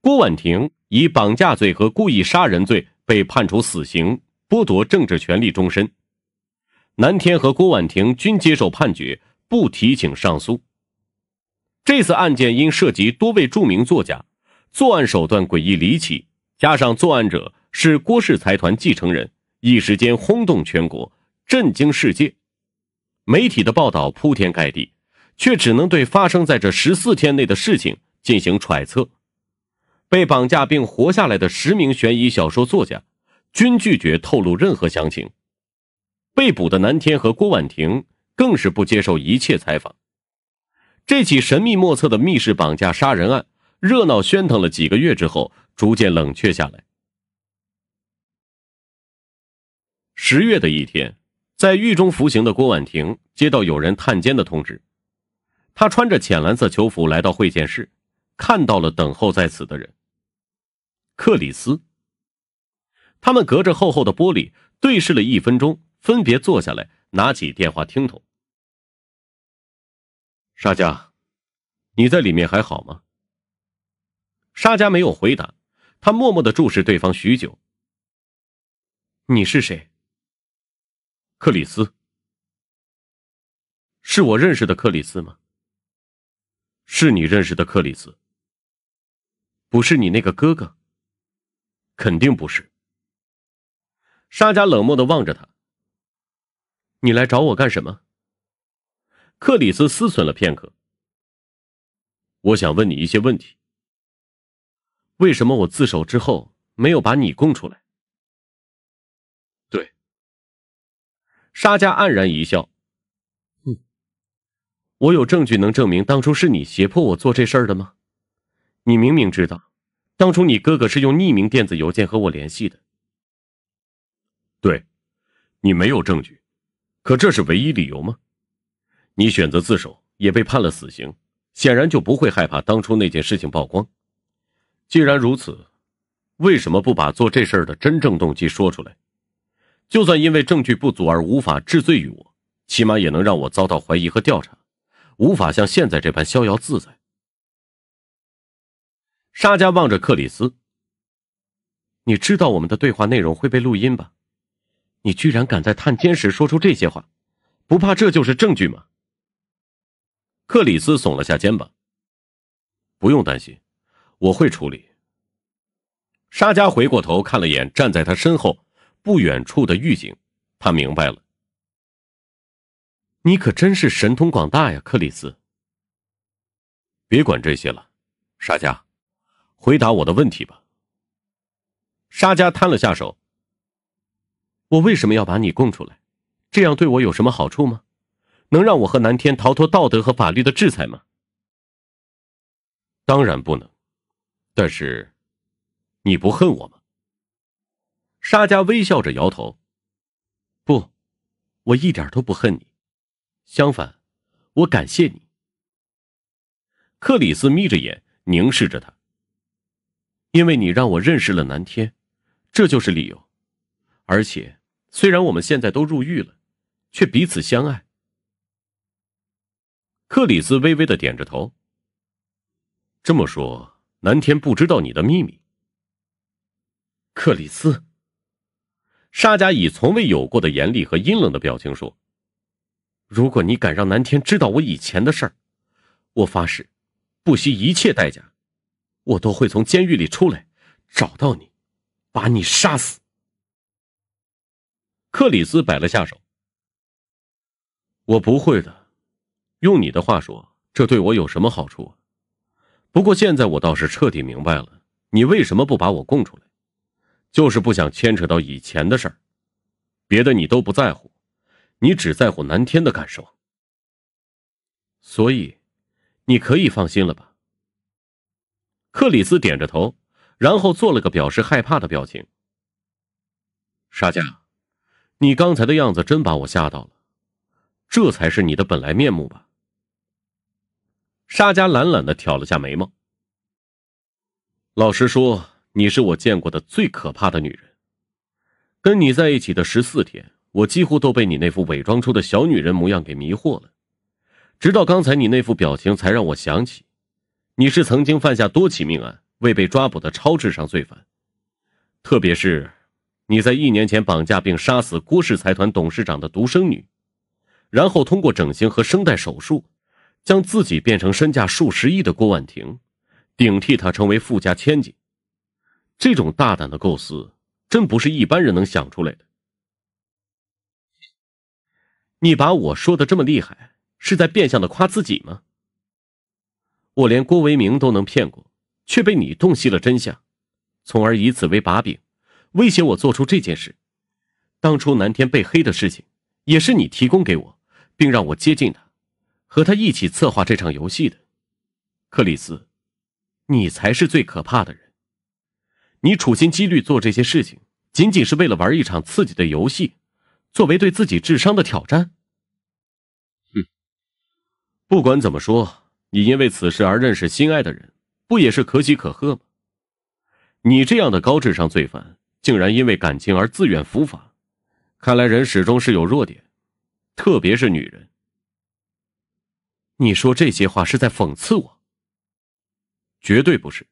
郭婉婷以绑架罪和故意杀人罪被判处死刑，剥夺政治权利终身。南天和郭婉婷均接受判决，不提请上诉。这次案件因涉及多位著名作家，作案手段诡异离奇，加上作案者是郭氏财团继承人，一时间轰动全国，震惊世界。媒体的报道铺天盖地，却只能对发生在这十四天内的事情进行揣测。被绑架并活下来的十名悬疑小说作家，均拒绝透露任何详情。被捕的南天和郭婉婷更是不接受一切采访。这起神秘莫测的密室绑架杀人案，热闹喧腾了几个月之后，逐渐冷却下来。十月的一天，在狱中服刑的郭婉婷接到有人探监的通知，她穿着浅蓝色囚服来到会见室，看到了等候在此的人——克里斯。他们隔着厚厚的玻璃对视了一分钟，分别坐下来，拿起电话听筒。沙加，你在里面还好吗？沙加没有回答，他默默的注视对方许久。你是谁？克里斯，是我认识的克里斯吗？是你认识的克里斯，不是你那个哥哥。肯定不是。沙加冷漠的望着他。你来找我干什么？克里斯思忖了片刻。我想问你一些问题。为什么我自首之后没有把你供出来？对。沙加黯然一笑。嗯，我有证据能证明当初是你胁迫我做这事儿的吗？你明明知道，当初你哥哥是用匿名电子邮件和我联系的。对，你没有证据，可这是唯一理由吗？你选择自首，也被判了死刑，显然就不会害怕当初那件事情曝光。既然如此，为什么不把做这事儿的真正动机说出来？就算因为证据不足而无法治罪于我，起码也能让我遭到怀疑和调查，无法像现在这般逍遥自在。沙加望着克里斯：“你知道我们的对话内容会被录音吧？你居然敢在探监时说出这些话，不怕这就是证据吗？”克里斯耸了下肩膀。不用担心，我会处理。沙加回过头看了眼站在他身后不远处的狱警，他明白了。你可真是神通广大呀，克里斯。别管这些了，沙加，回答我的问题吧。沙加摊了下手。我为什么要把你供出来？这样对我有什么好处吗？能让我和南天逃脱道德和法律的制裁吗？当然不能。但是，你不恨我吗？沙家微笑着摇头。不，我一点都不恨你。相反，我感谢你。克里斯眯着眼凝视着他。因为你让我认识了南天，这就是理由。而且，虽然我们现在都入狱了，却彼此相爱。克里斯微微的点着头。这么说，南天不知道你的秘密。克里斯。沙加以从未有过的严厉和阴冷的表情说：“如果你敢让南天知道我以前的事儿，我发誓，不惜一切代价，我都会从监狱里出来，找到你，把你杀死。”克里斯摆了下手：“我不会的。”用你的话说，这对我有什么好处？不过现在我倒是彻底明白了，你为什么不把我供出来，就是不想牵扯到以前的事儿。别的你都不在乎，你只在乎南天的感受。所以，你可以放心了吧？克里斯点着头，然后做了个表示害怕的表情。沙家，你刚才的样子真把我吓到了，这才是你的本来面目吧？沙家懒懒的挑了下眉毛。老实说，你是我见过的最可怕的女人。跟你在一起的十四天，我几乎都被你那副伪装出的小女人模样给迷惑了。直到刚才你那副表情，才让我想起，你是曾经犯下多起命案、未被抓捕的超智商罪犯。特别是，你在一年前绑架并杀死郭氏财团董事长的独生女，然后通过整形和声带手术。将自己变成身价数十亿的郭婉婷，顶替他成为富家千金，这种大胆的构思真不是一般人能想出来的。你把我说的这么厉害，是在变相的夸自己吗？我连郭为明都能骗过，却被你洞悉了真相，从而以此为把柄，威胁我做出这件事。当初南天被黑的事情，也是你提供给我，并让我接近他。和他一起策划这场游戏的，克里斯，你才是最可怕的人。你处心积虑做这些事情，仅仅是为了玩一场刺激的游戏，作为对自己智商的挑战。哼，不管怎么说，你因为此事而认识心爱的人，不也是可喜可贺吗？你这样的高智商罪犯，竟然因为感情而自愿伏法，看来人始终是有弱点，特别是女人。你说这些话是在讽刺我？绝对不是，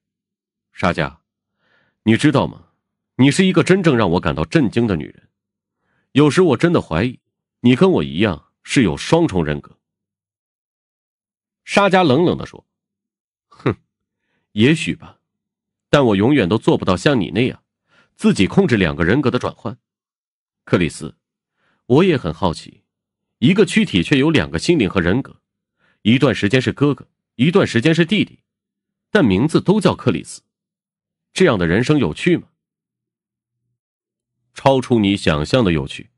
沙家，你知道吗？你是一个真正让我感到震惊的女人。有时我真的怀疑，你跟我一样是有双重人格。沙家冷冷的说：“哼，也许吧，但我永远都做不到像你那样，自己控制两个人格的转换。”克里斯，我也很好奇，一个躯体却有两个心灵和人格。一段时间是哥哥，一段时间是弟弟，但名字都叫克里斯。这样的人生有趣吗？超出你想象的有趣，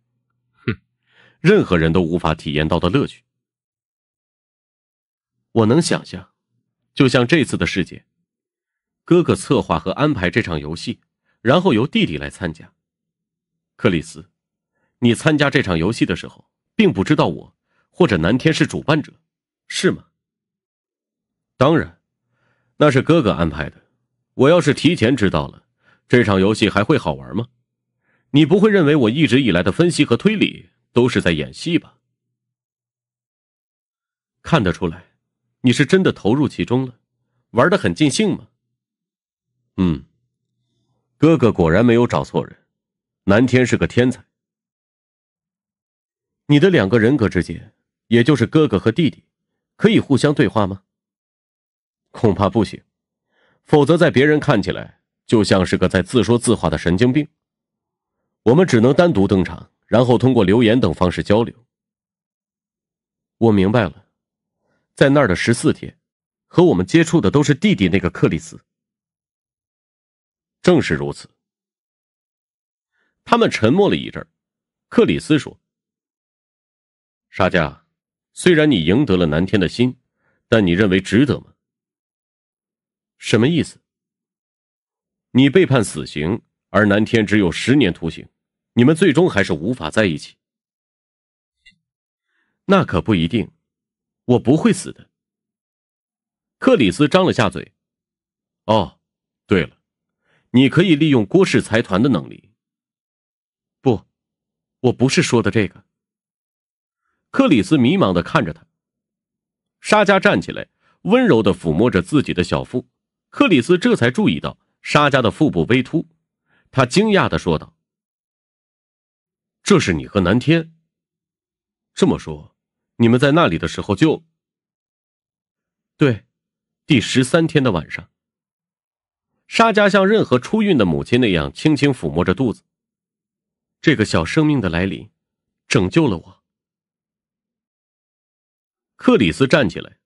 哼，任何人都无法体验到的乐趣。我能想象，就像这次的事件，哥哥策划和安排这场游戏，然后由弟弟来参加。克里斯，你参加这场游戏的时候，并不知道我或者南天是主办者。是吗？当然，那是哥哥安排的。我要是提前知道了，这场游戏还会好玩吗？你不会认为我一直以来的分析和推理都是在演戏吧？看得出来，你是真的投入其中了，玩的很尽兴吗？嗯，哥哥果然没有找错人，南天是个天才。你的两个人格之间，也就是哥哥和弟弟。可以互相对话吗？恐怕不行，否则在别人看起来就像是个在自说自话的神经病。我们只能单独登场，然后通过留言等方式交流。我明白了，在那儿的十四天，和我们接触的都是弟弟那个克里斯。正是如此。他们沉默了一阵克里斯说：“沙加。”虽然你赢得了南天的心，但你认为值得吗？什么意思？你被判死刑，而南天只有十年徒刑，你们最终还是无法在一起？那可不一定，我不会死的。克里斯张了下嘴，哦，对了，你可以利用郭氏财团的能力。不，我不是说的这个。克里斯迷茫的看着他，沙迦站起来，温柔的抚摸着自己的小腹。克里斯这才注意到沙迦的腹部微凸，他惊讶的说道：“这是你和南天。这么说，你们在那里的时候就……对，第十三天的晚上。”沙迦像任何出孕的母亲那样，轻轻抚摸着肚子。这个小生命的来临，拯救了我。克里斯站起来。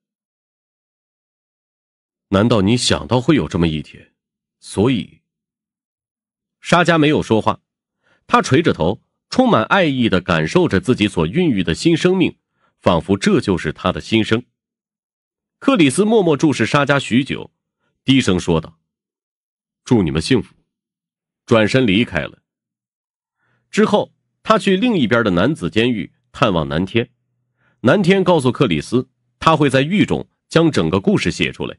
难道你想到会有这么一天，所以？沙加没有说话，他垂着头，充满爱意的感受着自己所孕育的新生命，仿佛这就是他的新生。克里斯默默注视沙迦许久，低声说道：“祝你们幸福。”转身离开了。之后，他去另一边的男子监狱探望南天。南天告诉克里斯，他会在狱中将整个故事写出来。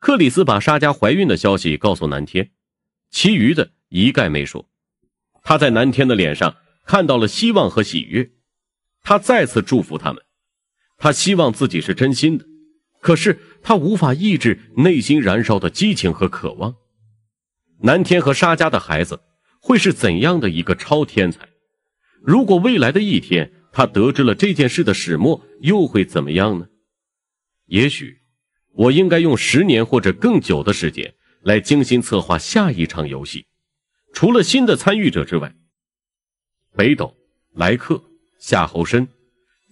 克里斯把沙家怀孕的消息告诉南天，其余的一概没说。他在南天的脸上看到了希望和喜悦，他再次祝福他们。他希望自己是真心的，可是他无法抑制内心燃烧的激情和渴望。南天和沙家的孩子会是怎样的一个超天才？如果未来的一天……他得知了这件事的始末，又会怎么样呢？也许，我应该用十年或者更久的时间来精心策划下一场游戏。除了新的参与者之外，北斗、莱克、夏侯深、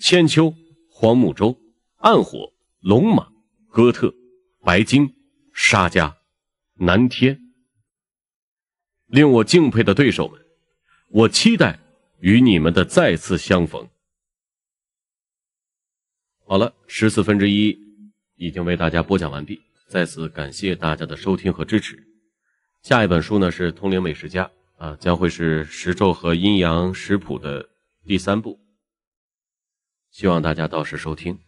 千秋、荒木舟、暗火、龙马、哥特、白鲸、沙加、南天，令我敬佩的对手们，我期待。与你们的再次相逢。好了，十四分之一已经为大家播讲完毕，在此感谢大家的收听和支持。下一本书呢是《通灵美食家》，啊，将会是《食咒》和《阴阳食谱》的第三部，希望大家到时收听。